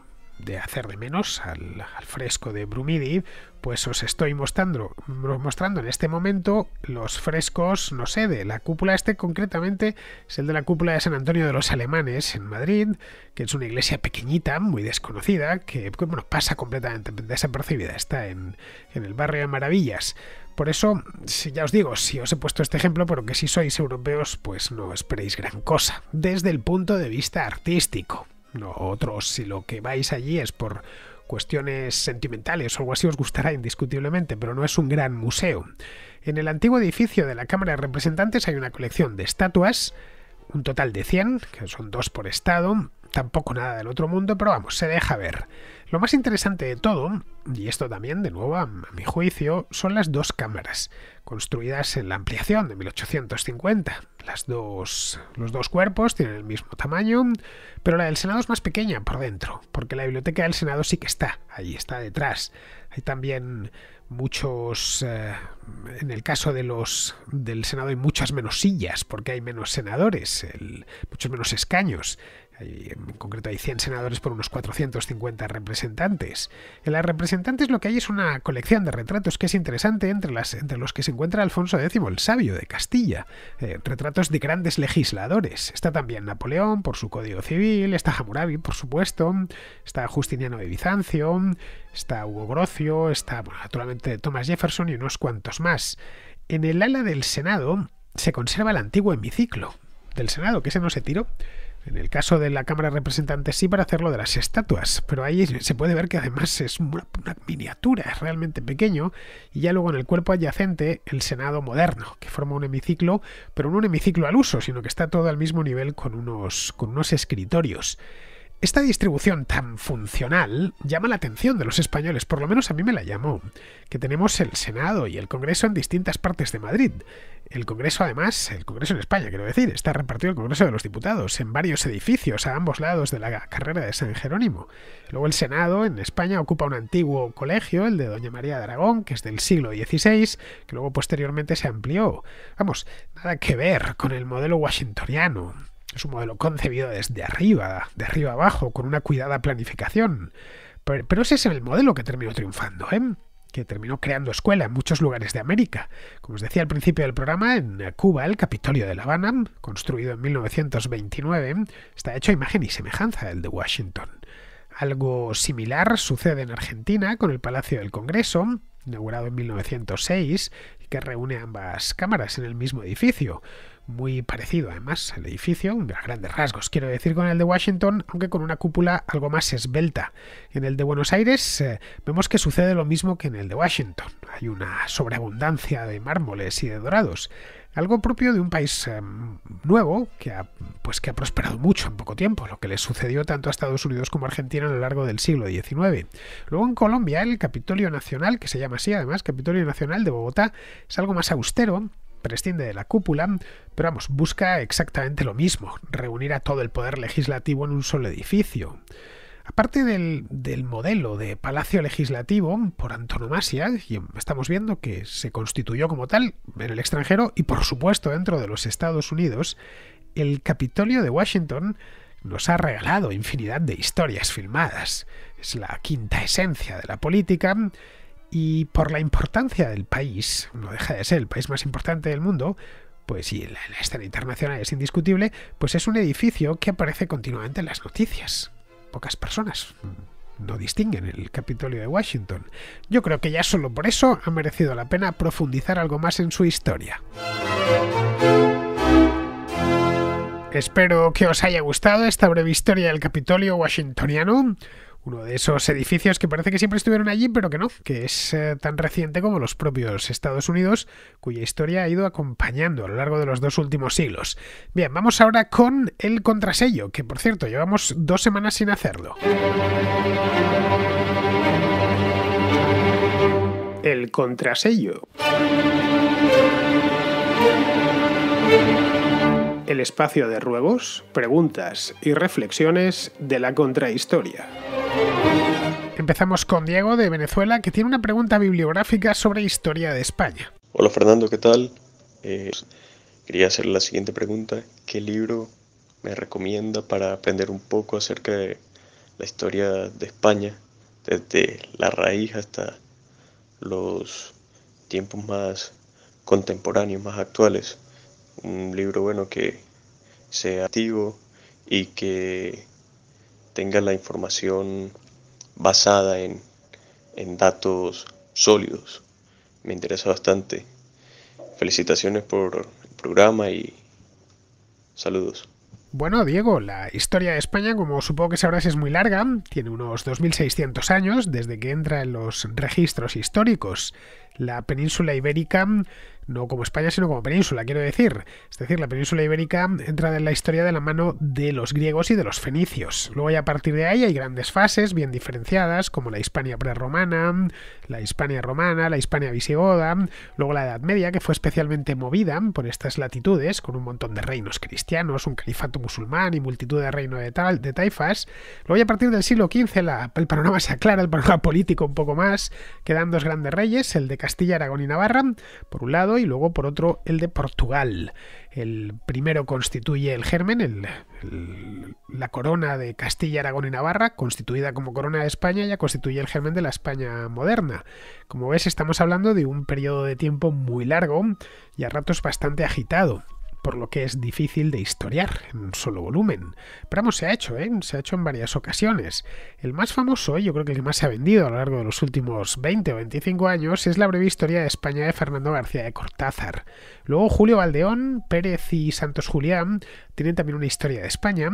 hacer de menos al, fresco de Brumidi, pues os estoy mostrando, en este momento los frescos, no sé, de la cúpula. Este concretamente es el de la cúpula de San Antonio de los Alemanes en Madrid, que es una iglesia pequeñita, muy desconocida, que pasa completamente desapercibida. Está en, en el barrio de Maravillas. Por eso, si ya os digo, si os he puesto este ejemplo, pero que si sois europeos, pues no esperéis gran cosa, desde el punto de vista artístico. nosotros, si lo que vais allí es por cuestiones sentimentales o algo así os gustará indiscutiblemente, pero no es un gran museo. En el antiguo edificio de la Cámara de Representantes hay una colección de estatuas, un total de 100, que son dos por estado, tampoco nada del otro mundo, pero vamos, se deja ver. Lo más interesante de todo, y esto también de nuevo a, mi juicio, son las dos cámaras, construidas en la ampliación de 1850. Las dos, los dos cuerpos tienen el mismo tamaño, pero la del Senado es más pequeña por dentro, porque la biblioteca del Senado sí que está, ahí está detrás. Hay también muchos, eh, en el caso de los del Senado hay muchas menos sillas, porque hay menos senadores, muchos menos escaños en concreto hay 100 senadores por unos 450 representantes. En las representantes lo que hay es una colección de retratos que es interesante, entre, las, los que se encuentra Alfonso X el Sabio de Castilla, eh, retratos de grandes legisladores. Está también Napoleón por su Código Civil, está Hammurabi por supuesto, está Justiniano de Bizancio, está Hugo Grocio, está naturalmente Thomas Jefferson y unos cuantos más. En el ala del Senado se conserva el antiguo hemiciclo del Senado, que ese no se tiró en el caso de la Cámara de Representantes sí para hacerlo de las estatuas, pero ahí se puede ver que además es una, miniatura, es realmente pequeño, y ya luego en el cuerpo adyacente el Senado moderno, que forma un hemiciclo, pero no un hemiciclo al uso, sino que está todo al mismo nivel con unos, con unos escritorios. Esta distribución tan funcional llama la atención de los españoles, por lo menos a mí me la llamó, que tenemos el Senado y el Congreso en distintas partes de Madrid. El Congreso, además, el Congreso en España, quiero decir, está repartido el Congreso de los Diputados en varios edificios a ambos lados de la carrera de San Jerónimo. Luego el Senado en España ocupa un antiguo colegio, el de Doña María de Aragón, que es del siglo XVI, que luego posteriormente se amplió. Vamos, nada que ver con el modelo washingtoniano. Es un modelo concebido desde arriba, de arriba abajo, con una cuidada planificación. Pero, pero ese es el modelo que terminó triunfando, ¿eh? que terminó creando escuela en muchos lugares de América. Como os decía al principio del programa, en Cuba el Capitolio de La Habana, construido en 1929, está hecho a imagen y semejanza del de Washington. Algo similar sucede en Argentina con el Palacio del Congreso, inaugurado en 1906, que reúne ambas cámaras en el mismo edificio muy parecido además al edificio, de grandes rasgos quiero decir con el de Washington, aunque con una cúpula algo más esbelta. En el de Buenos Aires eh, vemos que sucede lo mismo que en el de Washington, hay una sobreabundancia de mármoles y de dorados, algo propio de un país eh, nuevo que ha, pues que ha prosperado mucho en poco tiempo, lo que le sucedió tanto a Estados Unidos como a Argentina a lo largo del siglo XIX. Luego en Colombia el Capitolio Nacional, que se llama así además, Capitolio Nacional de Bogotá, es algo más austero, prescinde de la cúpula, pero vamos, busca exactamente lo mismo, reunir a todo el poder legislativo en un solo edificio. Aparte del, del, modelo de Palacio Legislativo, por antonomasia, y estamos viendo que se constituyó como tal en el extranjero y por supuesto dentro de los Estados Unidos, el Capitolio de Washington nos ha regalado infinidad de historias filmadas. Es la quinta esencia de la política y por la importancia del país, no deja de ser el país más importante del mundo, pues y la, la escena internacional es indiscutible, pues es un edificio que aparece continuamente en las noticias. Pocas personas no distinguen el Capitolio de Washington. Yo creo que ya solo por eso ha merecido la pena profundizar algo más en su historia. Espero que os haya gustado esta breve historia del Capitolio washingtoniano uno de esos edificios que parece que siempre estuvieron allí, pero que no, que es eh, tan reciente como los propios Estados Unidos, cuya historia ha ido acompañando a lo largo de los dos últimos siglos. Bien, vamos ahora con el contrasello, que por cierto llevamos dos semanas sin hacerlo. El contrasello el espacio de ruegos, preguntas y reflexiones de la contrahistoria. Empezamos con Diego de Venezuela, que tiene una pregunta bibliográfica sobre historia de España. Hola Fernando, ¿qué tal? Eh, quería hacer la siguiente pregunta. ¿Qué libro me recomienda para aprender un poco acerca de la historia de España, desde la raíz hasta los tiempos más contemporáneos, más actuales? un libro bueno que sea activo y que tenga la información basada en, datos sólidos. Me interesa bastante. Felicitaciones por el programa y saludos. Bueno, Diego, la historia de España, como supongo que sabrás, es muy larga. Tiene unos 2.600 años desde que entra en los registros históricos la península ibérica, no como España, sino como península, quiero decir. Es decir, la península ibérica entra en la historia de la mano de los griegos y de los fenicios. Luego ya a partir de ahí hay grandes fases bien diferenciadas, como la Hispania prerromana, la Hispania romana, la Hispania visigoda, luego la Edad Media, que fue especialmente movida por estas latitudes, con un montón de reinos cristianos, un califato musulmán y multitud de reinos de, de taifas. Luego ya a partir del siglo XV el panorama se aclara, el panorama político un poco más, quedan dos grandes reyes, el de Castilla, Aragón y Navarra, por un lado, y luego por otro el de Portugal. El primero constituye el germen, el, la corona de Castilla, Aragón y Navarra, constituida como corona de España, ya constituye el germen de la España moderna. Como ves, estamos hablando de un periodo de tiempo muy largo y a ratos bastante agitado por lo que es difícil de historiar en un solo volumen. Pero vamos, se ha hecho, ¿eh? se ha hecho en varias ocasiones. El más famoso, y yo creo que el que más se ha vendido a lo largo de los últimos 20 o 25 años, es la breve historia de España de Fernando García de Cortázar. Luego Julio Valdeón, Pérez y Santos Julián tienen también una historia de España,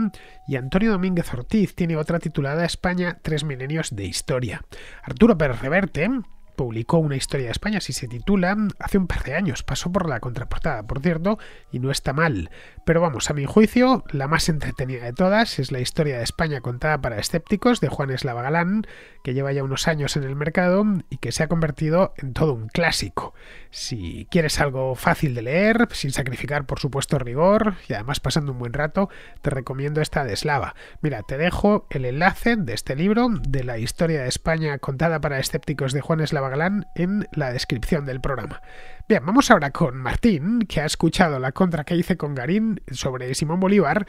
y Antonio Domínguez Ortiz tiene otra titulada España, tres milenios de historia. Arturo Pérez Reverte publicó una historia de España, si se titula, hace un par de años. Pasó por la contraportada, por cierto, y no está mal. Pero vamos, a mi juicio, la más entretenida de todas es la historia de España contada para escépticos de Juan Eslava Galán, que lleva ya unos años en el mercado y que se ha convertido en todo un clásico. Si quieres algo fácil de leer, sin sacrificar por supuesto rigor y además pasando un buen rato, te recomiendo esta de Eslava. Mira, te dejo el enlace de este libro, de la historia de España contada para escépticos de Juan Eslava Galán en la descripción del programa. Bien, vamos ahora con Martín, que ha escuchado la contra que hice con Garín sobre Simón Bolívar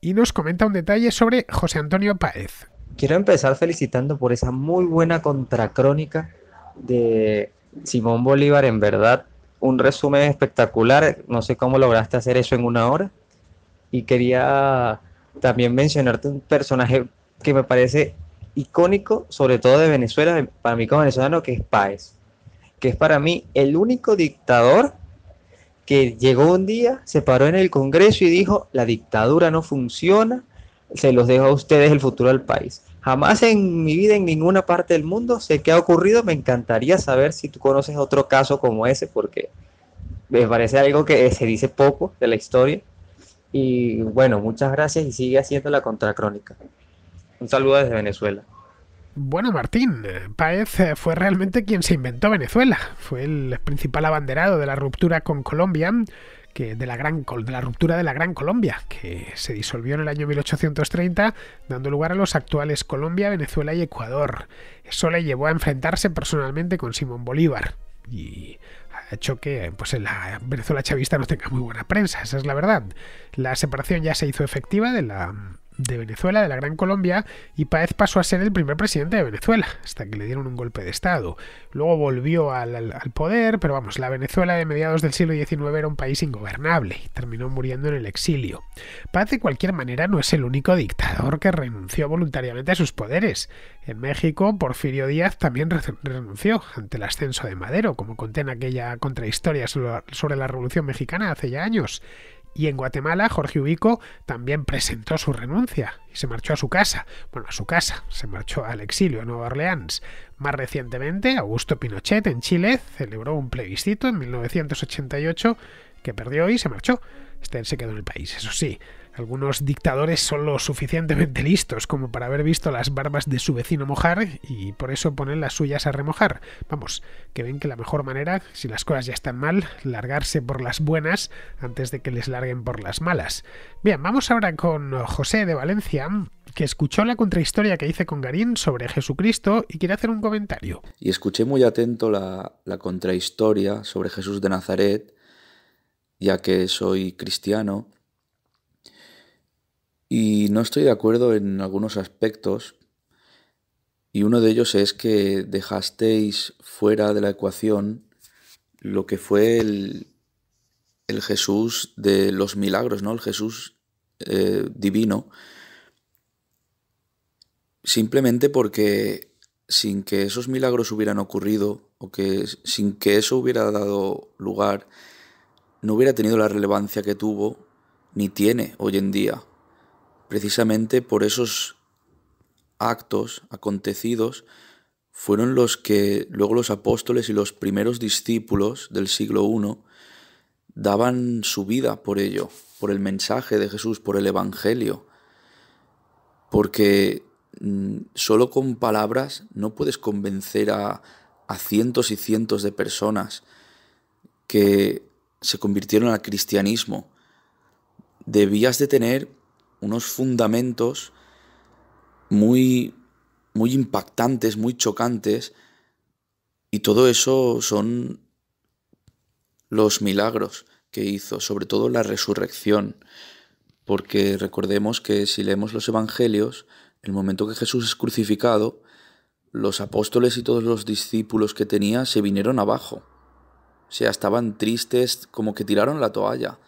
y nos comenta un detalle sobre José Antonio Páez. Quiero empezar felicitando por esa muy buena contracrónica de Simón Bolívar, en verdad, un resumen espectacular. No sé cómo lograste hacer eso en una hora. Y quería también mencionarte un personaje que me parece icónico, sobre todo de Venezuela, para mí como venezolano, que es Páez, que es para mí el único dictador que llegó un día, se paró en el Congreso y dijo, la dictadura no funciona, se los dejo a ustedes el futuro del país. Jamás en mi vida, en ninguna parte del mundo, sé qué ha ocurrido. Me encantaría saber si tú conoces otro caso como ese, porque me parece algo que se dice poco de la historia. Y bueno, muchas gracias y sigue haciendo la contracrónica. Un saludo desde Venezuela. Bueno, Martín, eh, Paez eh, fue realmente quien se inventó Venezuela. Fue el principal abanderado de la ruptura con Colombia, que de la gran la ruptura de la Gran Colombia, que se disolvió en el año 1830, dando lugar a los actuales Colombia, Venezuela y Ecuador. Eso le llevó a enfrentarse personalmente con Simón Bolívar y ha hecho que pues, la Venezuela chavista no tenga muy buena prensa, esa es la verdad. La separación ya se hizo efectiva de la de Venezuela, de la Gran Colombia, y Páez pasó a ser el primer presidente de Venezuela, hasta que le dieron un golpe de Estado. Luego volvió al, poder, pero vamos, la Venezuela de mediados del siglo XIX era un país ingobernable y terminó muriendo en el exilio. Páez de cualquier manera no es el único dictador que renunció voluntariamente a sus poderes. En México, Porfirio Díaz también renunció ante el ascenso de Madero, como conté en aquella contrahistoria sobre la Revolución Mexicana hace ya años. Y en Guatemala, Jorge Ubico también presentó su renuncia y se marchó a su casa. Bueno, a su casa, se marchó al exilio a Nueva Orleans. Más recientemente, Augusto Pinochet en Chile celebró un plebiscito en 1988 que perdió y se marchó. Este se quedó en el país, eso sí. Algunos dictadores son lo suficientemente listos como para haber visto las barbas de su vecino mojar y por eso ponen las suyas a remojar. Vamos, que ven que la mejor manera, si las cosas ya están mal, largarse por las buenas antes de que les larguen por las malas. Bien, vamos ahora con José de Valencia, que escuchó la contrahistoria que hice con Garín sobre Jesucristo y quiere hacer un comentario. Y escuché muy atento la, la contrahistoria sobre Jesús de Nazaret, ya que soy cristiano y no estoy de acuerdo en algunos aspectos, y uno de ellos es que dejasteis fuera de la ecuación lo que fue el, Jesús de los milagros, ¿no? El Jesús eh, divino. Simplemente porque sin que esos milagros hubieran ocurrido o que sin que eso hubiera dado lugar, no hubiera tenido la relevancia que tuvo ni tiene hoy en día precisamente por esos actos acontecidos fueron los que luego los apóstoles y los primeros discípulos del siglo I daban su vida por ello, por el mensaje de Jesús, por el Evangelio, porque mm, solo con palabras no puedes convencer a, a cientos y cientos de personas que se convirtieron al cristianismo. Debías de tener unos fundamentos muy, muy impactantes, muy chocantes, y todo eso son los milagros que hizo, sobre todo la resurrección, porque recordemos que si leemos los Evangelios, el momento que Jesús es crucificado, los apóstoles y todos los discípulos que tenía se vinieron abajo. O sea, estaban tristes, como que tiraron la toalla.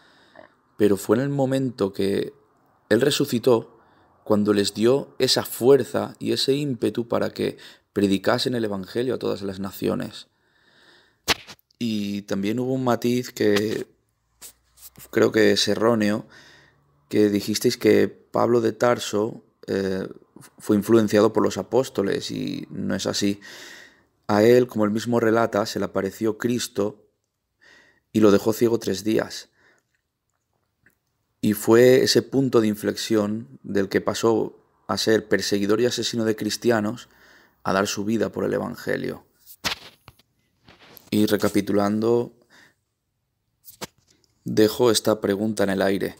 Pero fue en el momento que él resucitó cuando les dio esa fuerza y ese ímpetu para que predicasen el Evangelio a todas las naciones. Y también hubo un matiz que creo que es erróneo, que dijisteis que Pablo de Tarso eh, fue influenciado por los apóstoles y no es así. A él, como él mismo relata, se le apareció Cristo y lo dejó ciego tres días. Y fue ese punto de inflexión del que pasó a ser perseguidor y asesino de cristianos a dar su vida por el Evangelio. Y recapitulando, dejo esta pregunta en el aire.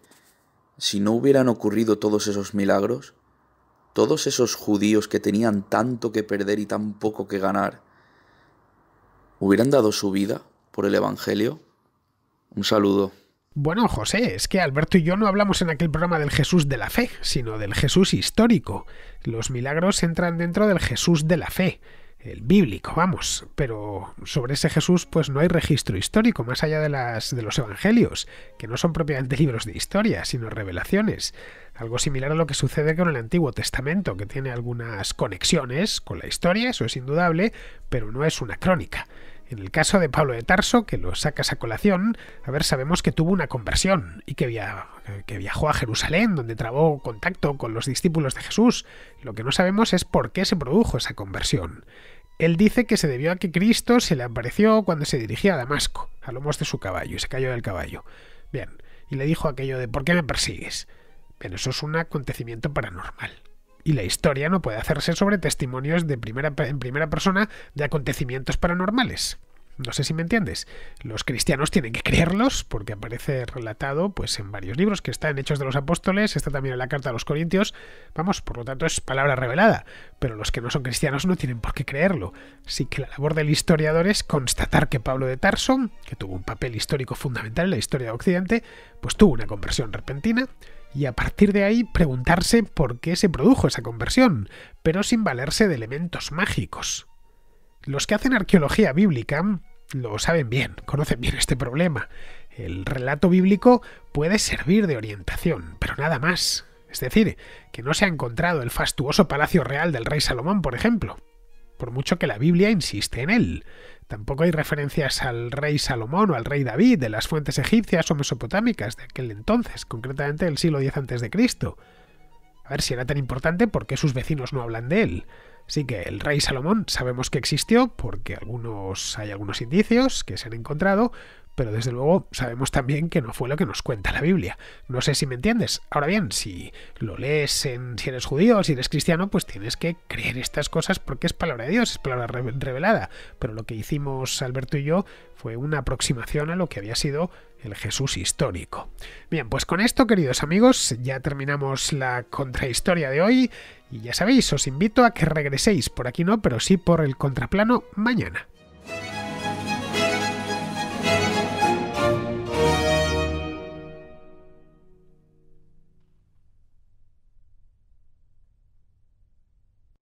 Si no hubieran ocurrido todos esos milagros, todos esos judíos que tenían tanto que perder y tan poco que ganar, ¿hubieran dado su vida por el Evangelio? Un saludo. Bueno, José, es que Alberto y yo no hablamos en aquel programa del Jesús de la fe, sino del Jesús histórico. Los milagros entran dentro del Jesús de la fe, el bíblico, vamos. Pero sobre ese Jesús pues no hay registro histórico, más allá de, las, de los evangelios, que no son propiamente (laughs) libros de historia, sino revelaciones. Algo similar a lo que sucede con el Antiguo Testamento, que tiene algunas conexiones con la historia, eso es indudable, pero no es una crónica. En el caso de Pablo de Tarso, que lo sacas a colación, a ver, sabemos que tuvo una conversión y que, viajó a Jerusalén, donde trabó contacto con los discípulos de Jesús. Lo que no sabemos es por qué se produjo esa conversión. Él dice que se debió a que Cristo se le apareció cuando se dirigía a Damasco, a lomos de su caballo, y se cayó del caballo. Bien, y le dijo aquello de ¿por qué me persigues? Bien, eso es un acontecimiento paranormal y la historia no puede hacerse sobre testimonios de primera, en primera persona de acontecimientos paranormales. No sé si me entiendes. Los cristianos tienen que creerlos porque aparece relatado pues en varios libros que está en Hechos de los Apóstoles, está también en la carta a los Corintios. Vamos, por lo tanto es palabra revelada, pero los que no son cristianos no tienen por qué creerlo. Así que la labor del historiador es constatar que Pablo de Tarso, que tuvo un papel histórico fundamental en la historia de Occidente, pues tuvo una conversión repentina y a partir de ahí preguntarse por qué se produjo esa conversión, pero sin valerse de elementos mágicos. Los que hacen arqueología bíblica lo saben bien, conocen bien este problema. El relato bíblico puede servir de orientación, pero nada más. Es decir, que no se ha encontrado el fastuoso palacio real del rey Salomón, por ejemplo, por mucho que la Biblia insiste en él. Tampoco hay referencias al rey Salomón o al rey David de las fuentes egipcias o mesopotámicas de aquel entonces, concretamente del siglo X a.C. A ver si era tan importante, porque sus vecinos no hablan de él? Así que el rey Salomón sabemos que existió porque algunos, hay algunos indicios que se han encontrado, pero desde luego sabemos también que no fue lo que nos cuenta la Biblia. No sé si me entiendes. Ahora bien, si lo lees, en, si eres judío, si eres cristiano, pues tienes que creer estas cosas porque es palabra de Dios, es palabra revelada. Pero lo que hicimos Alberto y yo fue una aproximación a lo que había sido el Jesús histórico. Bien, pues con esto, queridos amigos, ya terminamos la contrahistoria de hoy y ya sabéis, os invito a que regreséis por aquí no, pero sí por el contraplano mañana.